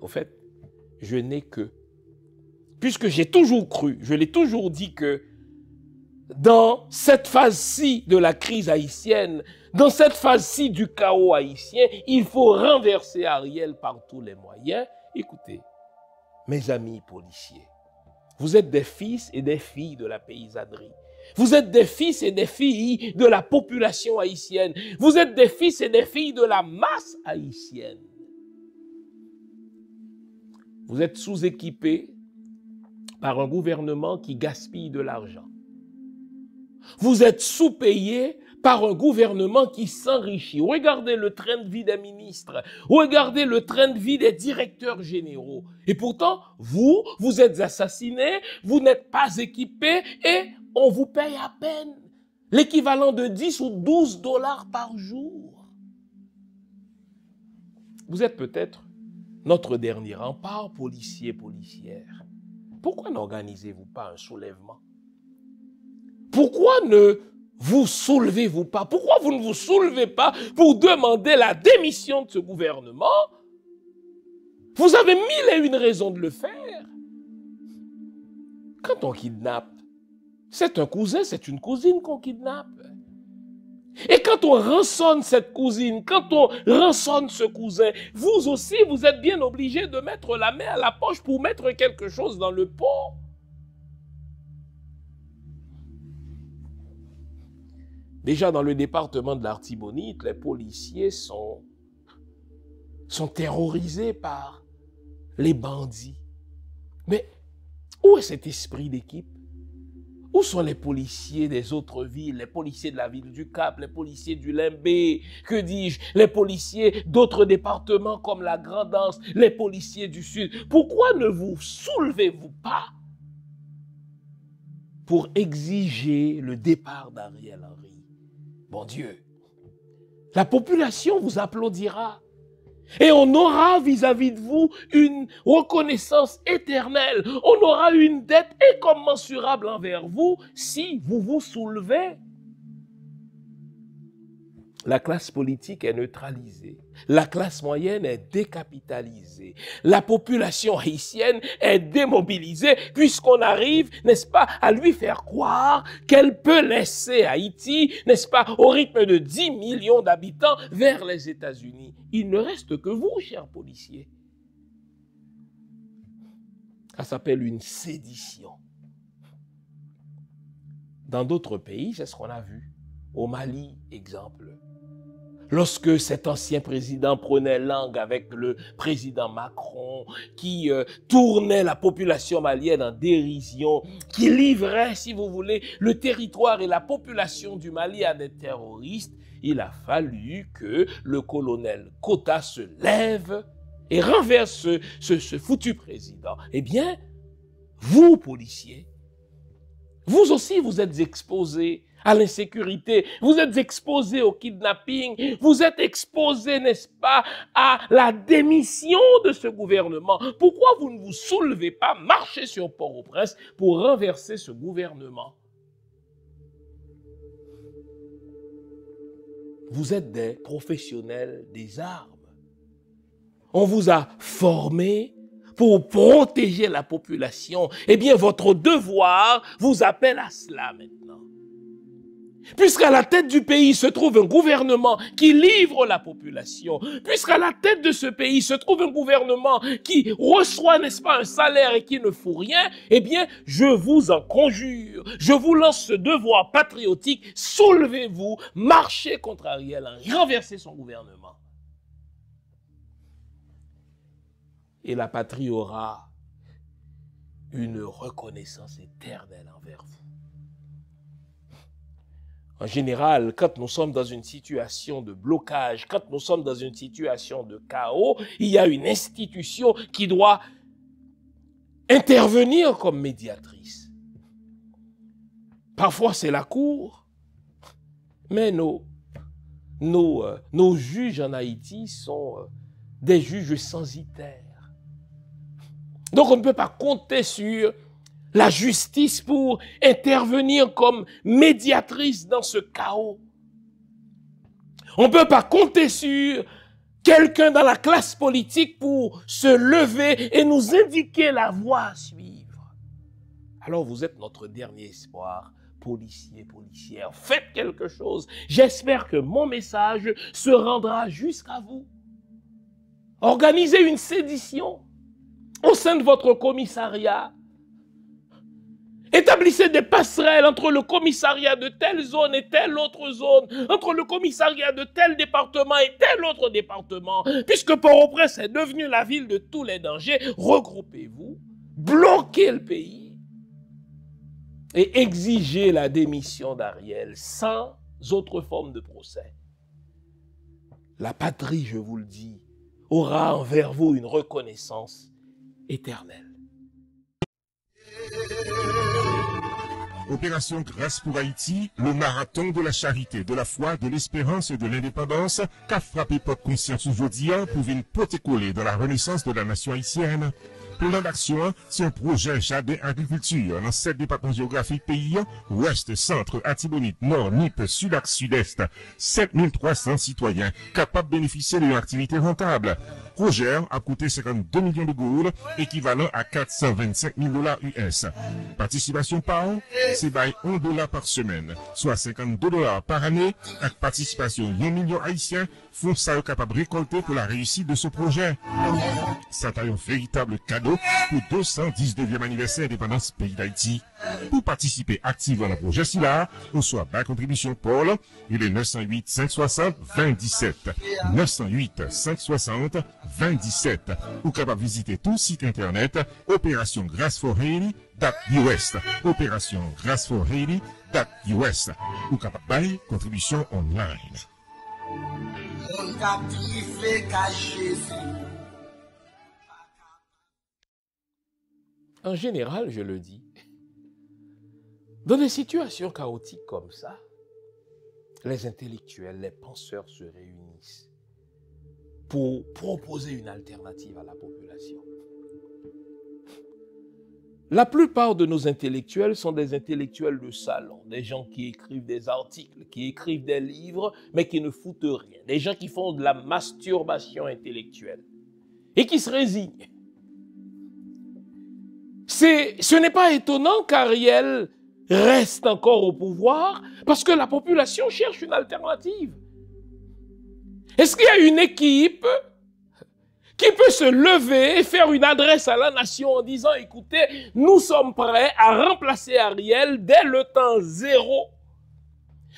Au fait, je n'ai que puisque j'ai toujours cru, je l'ai toujours dit que dans cette phase-ci de la crise haïtienne, dans cette phase-ci du chaos haïtien, il faut renverser Ariel par tous les moyens. Écoutez, mes amis policiers, vous êtes des fils et des filles de la paysannerie. Vous êtes des fils et des filles de la population haïtienne. Vous êtes des fils et des filles de la masse haïtienne. Vous êtes sous-équipés, par un gouvernement qui gaspille de l'argent. Vous êtes sous-payé par un gouvernement qui s'enrichit. Regardez le train de vie des ministres, regardez le train de vie des directeurs généraux. Et pourtant, vous, vous êtes assassinés, vous n'êtes pas équipés et on vous paye à peine l'équivalent de 10 ou 12 dollars par jour. Vous êtes peut-être notre dernier rempart policier, policière pourquoi n'organisez-vous pas un soulèvement Pourquoi ne vous soulevez-vous pas Pourquoi vous ne vous soulevez pas pour demander la démission de ce gouvernement Vous avez mille et une raisons de le faire. Quand on kidnappe, c'est un cousin, c'est une cousine qu'on kidnappe. Et quand on rançonne cette cousine, quand on rançonne ce cousin, vous aussi, vous êtes bien obligé de mettre la main à la poche pour mettre quelque chose dans le pot. Déjà dans le département de l'Artibonite, les policiers sont, sont terrorisés par les bandits. Mais où est cet esprit d'équipe où sont les policiers des autres villes, les policiers de la ville du Cap, les policiers du Limbé, que dis-je, les policiers d'autres départements comme la Anse, les policiers du Sud Pourquoi ne vous soulevez-vous pas pour exiger le départ d'Ariel Henry Bon Dieu, la population vous applaudira. Et on aura vis-à-vis de vous une reconnaissance éternelle. On aura une dette incommensurable envers vous si vous vous soulevez la classe politique est neutralisée. La classe moyenne est décapitalisée. La population haïtienne est démobilisée puisqu'on arrive, n'est-ce pas, à lui faire croire qu'elle peut laisser Haïti, n'est-ce pas, au rythme de 10 millions d'habitants vers les États-Unis. Il ne reste que vous, chers policiers. Ça s'appelle une sédition. Dans d'autres pays, c'est ce qu'on a vu. Au Mali, exemple lorsque cet ancien président prenait langue avec le président Macron, qui euh, tournait la population malienne en dérision, qui livrait, si vous voulez, le territoire et la population du Mali à des terroristes, il a fallu que le colonel Kota se lève et renverse ce, ce foutu président. Eh bien, vous, policiers, vous aussi, vous êtes exposés à l'insécurité, vous êtes exposés au kidnapping, vous êtes exposés, n'est-ce pas, à la démission de ce gouvernement. Pourquoi vous ne vous soulevez pas, marchez sur Port-au-Prince pour renverser ce gouvernement Vous êtes des professionnels des armes. On vous a formés pour protéger la population, eh bien votre devoir vous appelle à cela maintenant. Puisqu'à la tête du pays se trouve un gouvernement qui livre la population, puisqu'à la tête de ce pays se trouve un gouvernement qui reçoit, n'est-ce pas, un salaire et qui ne fout rien, eh bien, je vous en conjure, je vous lance ce devoir patriotique, soulevez-vous, marchez contre Ariel, renversez son gouvernement. et la patrie aura une reconnaissance éternelle envers vous. En général, quand nous sommes dans une situation de blocage, quand nous sommes dans une situation de chaos, il y a une institution qui doit intervenir comme médiatrice. Parfois, c'est la Cour, mais nos, nos, euh, nos juges en Haïti sont euh, des juges censitaires. Donc on ne peut pas compter sur la justice pour intervenir comme médiatrice dans ce chaos. On ne peut pas compter sur quelqu'un dans la classe politique pour se lever et nous indiquer la voie à suivre. Alors vous êtes notre dernier espoir, policiers, policières, faites quelque chose. J'espère que mon message se rendra jusqu'à vous. Organisez une sédition au sein de votre commissariat. Établissez des passerelles entre le commissariat de telle zone et telle autre zone, entre le commissariat de tel département et tel autre département. Puisque Port-au-Prince est devenu la ville de tous les dangers, regroupez-vous, bloquez le pays et exigez la démission d'Ariel sans autre forme de procès. La patrie, je vous le dis, aura envers vous une reconnaissance éternelle. Opération Grâce pour Haïti, le marathon de la charité, de la foi, de l'espérance et de l'indépendance qu'a frappé Pop Conscience aujourd'hui pour une coller dans la renaissance de la nation haïtienne. Plan d'action, c'est un projet jardin agriculture dans sept départements géographiques pays, ouest, centre, Atibonite, nord, Nip, sud-est, sud-est. 7300 citoyens capables de bénéficier d'une activité rentable projet a coûté 52 millions de gouttes, équivalent à 425 000 dollars US. Participation par an, c'est by 1 dollar par semaine, soit 52 dollars par année, avec participation 1 million haïtien, font ça capable récolter pour la réussite de ce projet. Ça a un véritable cadeau pour 219e anniversaire d'indépendance pays d'Haïti. Pour participer activement au projet SILA, reçoit ma contribution Paul, il est 908 560 27. 908 560 27. Ou capable visiter tout site internet Opération Grass for Haiti US. Opération Grass for US. Ou contribution online. En général, je le dis, dans des situations chaotiques comme ça, les intellectuels, les penseurs se réunissent pour proposer une alternative à la population. La plupart de nos intellectuels sont des intellectuels de salon, des gens qui écrivent des articles, qui écrivent des livres, mais qui ne foutent rien, des gens qui font de la masturbation intellectuelle et qui se résignent. Ce n'est pas étonnant qu'Ariel reste encore au pouvoir parce que la population cherche une alternative. Est-ce qu'il y a une équipe qui peut se lever et faire une adresse à la nation en disant, écoutez, nous sommes prêts à remplacer Ariel dès le temps zéro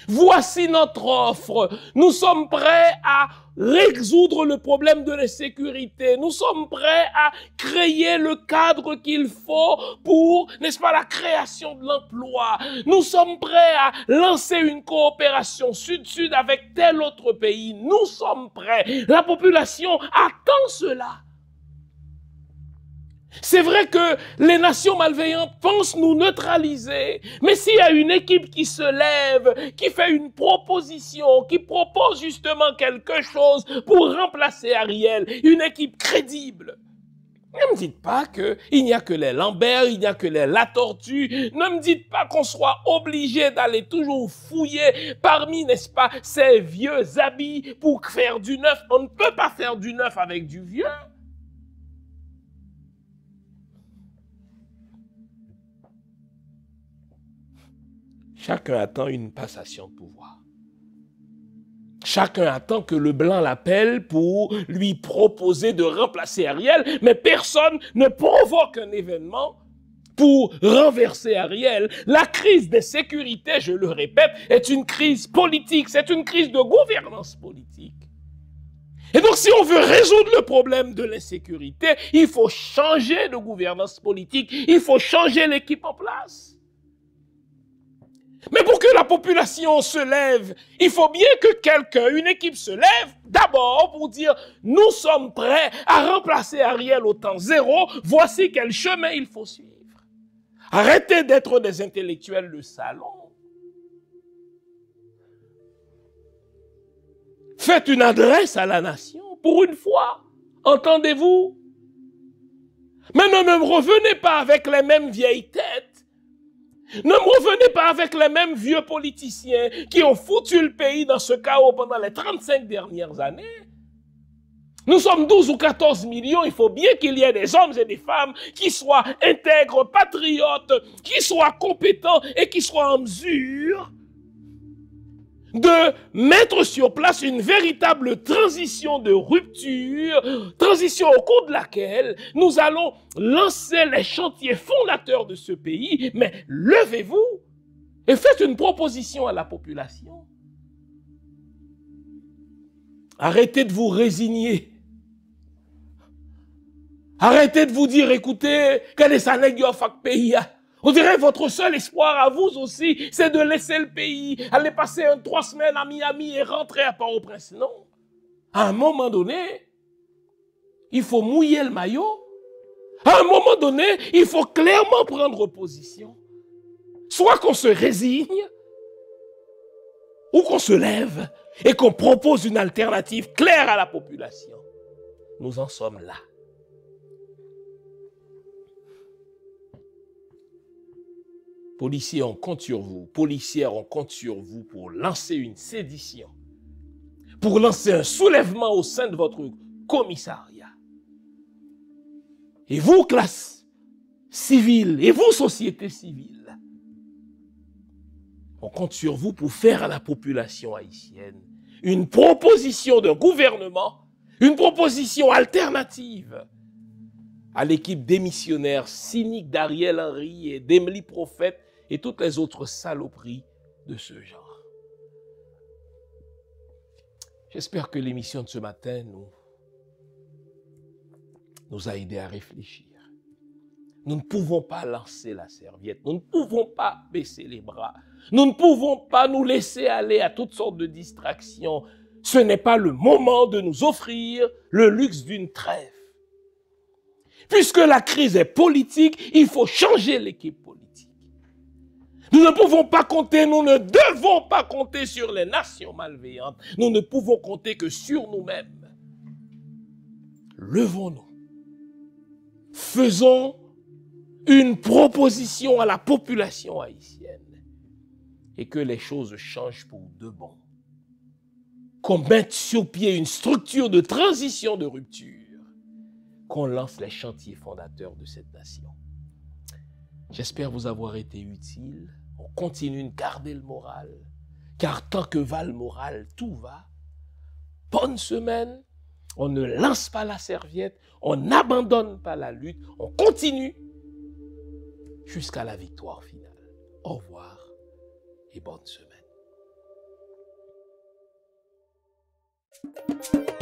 Voici notre offre. Nous sommes prêts à résoudre le problème de la sécurité. Nous sommes prêts à créer le cadre qu'il faut pour, n'est-ce pas, la création de l'emploi. Nous sommes prêts à lancer une coopération sud-sud avec tel autre pays. Nous sommes prêts. La population attend cela. C'est vrai que les nations malveillantes pensent nous neutraliser, mais s'il y a une équipe qui se lève, qui fait une proposition, qui propose justement quelque chose pour remplacer Ariel, une équipe crédible, ne me dites pas qu'il n'y a que les Lambert, il n'y a que les La Tortue. Ne me dites pas qu'on soit obligé d'aller toujours fouiller parmi, n'est-ce pas, ces vieux habits pour faire du neuf. On ne peut pas faire du neuf avec du vieux. Chacun attend une passation de pouvoir. Chacun attend que le blanc l'appelle pour lui proposer de remplacer Ariel, mais personne ne provoque un événement pour renverser Ariel. La crise des sécurités, je le répète, est une crise politique, c'est une crise de gouvernance politique. Et donc si on veut résoudre le problème de l'insécurité, il faut changer de gouvernance politique, il faut changer l'équipe en place. Mais pour que la population se lève, il faut bien que quelqu'un, une équipe se lève d'abord pour dire nous sommes prêts à remplacer Ariel au temps zéro, voici quel chemin il faut suivre. Arrêtez d'être des intellectuels de salon. Faites une adresse à la nation pour une fois. Entendez-vous Mais ne revenez pas avec les mêmes vieilles têtes ne me revenez pas avec les mêmes vieux politiciens qui ont foutu le pays dans ce chaos pendant les 35 dernières années. Nous sommes 12 ou 14 millions, il faut bien qu'il y ait des hommes et des femmes qui soient intègres, patriotes, qui soient compétents et qui soient en mesure de mettre sur place une véritable transition de rupture, transition au cours de laquelle nous allons lancer les chantiers fondateurs de ce pays, mais levez-vous et faites une proposition à la population. Arrêtez de vous résigner. Arrêtez de vous dire, écoutez, qu'elle est sa pays on dirait votre seul espoir à vous aussi, c'est de laisser le pays, aller passer un, trois semaines à Miami et rentrer à Port-au-Prince. Non. À un moment donné, il faut mouiller le maillot. À un moment donné, il faut clairement prendre position. Soit qu'on se résigne, ou qu'on se lève et qu'on propose une alternative claire à la population. Nous en sommes là. Policiers, on compte sur vous. Policières, on compte sur vous pour lancer une sédition, pour lancer un soulèvement au sein de votre commissariat. Et vous, classe civile, et vous, société civile, on compte sur vous pour faire à la population haïtienne une proposition de gouvernement, une proposition alternative à l'équipe démissionnaire cynique d'Ariel Henry et d'Emily Prophète et toutes les autres saloperies de ce genre. J'espère que l'émission de ce matin nous, nous a aidés à réfléchir. Nous ne pouvons pas lancer la serviette, nous ne pouvons pas baisser les bras, nous ne pouvons pas nous laisser aller à toutes sortes de distractions. Ce n'est pas le moment de nous offrir le luxe d'une trêve. Puisque la crise est politique, il faut changer l'équipe politique. Nous ne pouvons pas compter, nous ne devons pas compter sur les nations malveillantes. Nous ne pouvons compter que sur nous-mêmes. Levons-nous. Faisons une proposition à la population haïtienne et que les choses changent pour de bon. Qu'on mette sur pied une structure de transition de rupture, qu'on lance les chantiers fondateurs de cette nation. J'espère vous avoir été utile on continue de garder le moral. Car tant que va le moral, tout va. Bonne semaine, on ne lance pas la serviette, on n'abandonne pas la lutte, on continue jusqu'à la victoire finale. Au revoir et bonne semaine.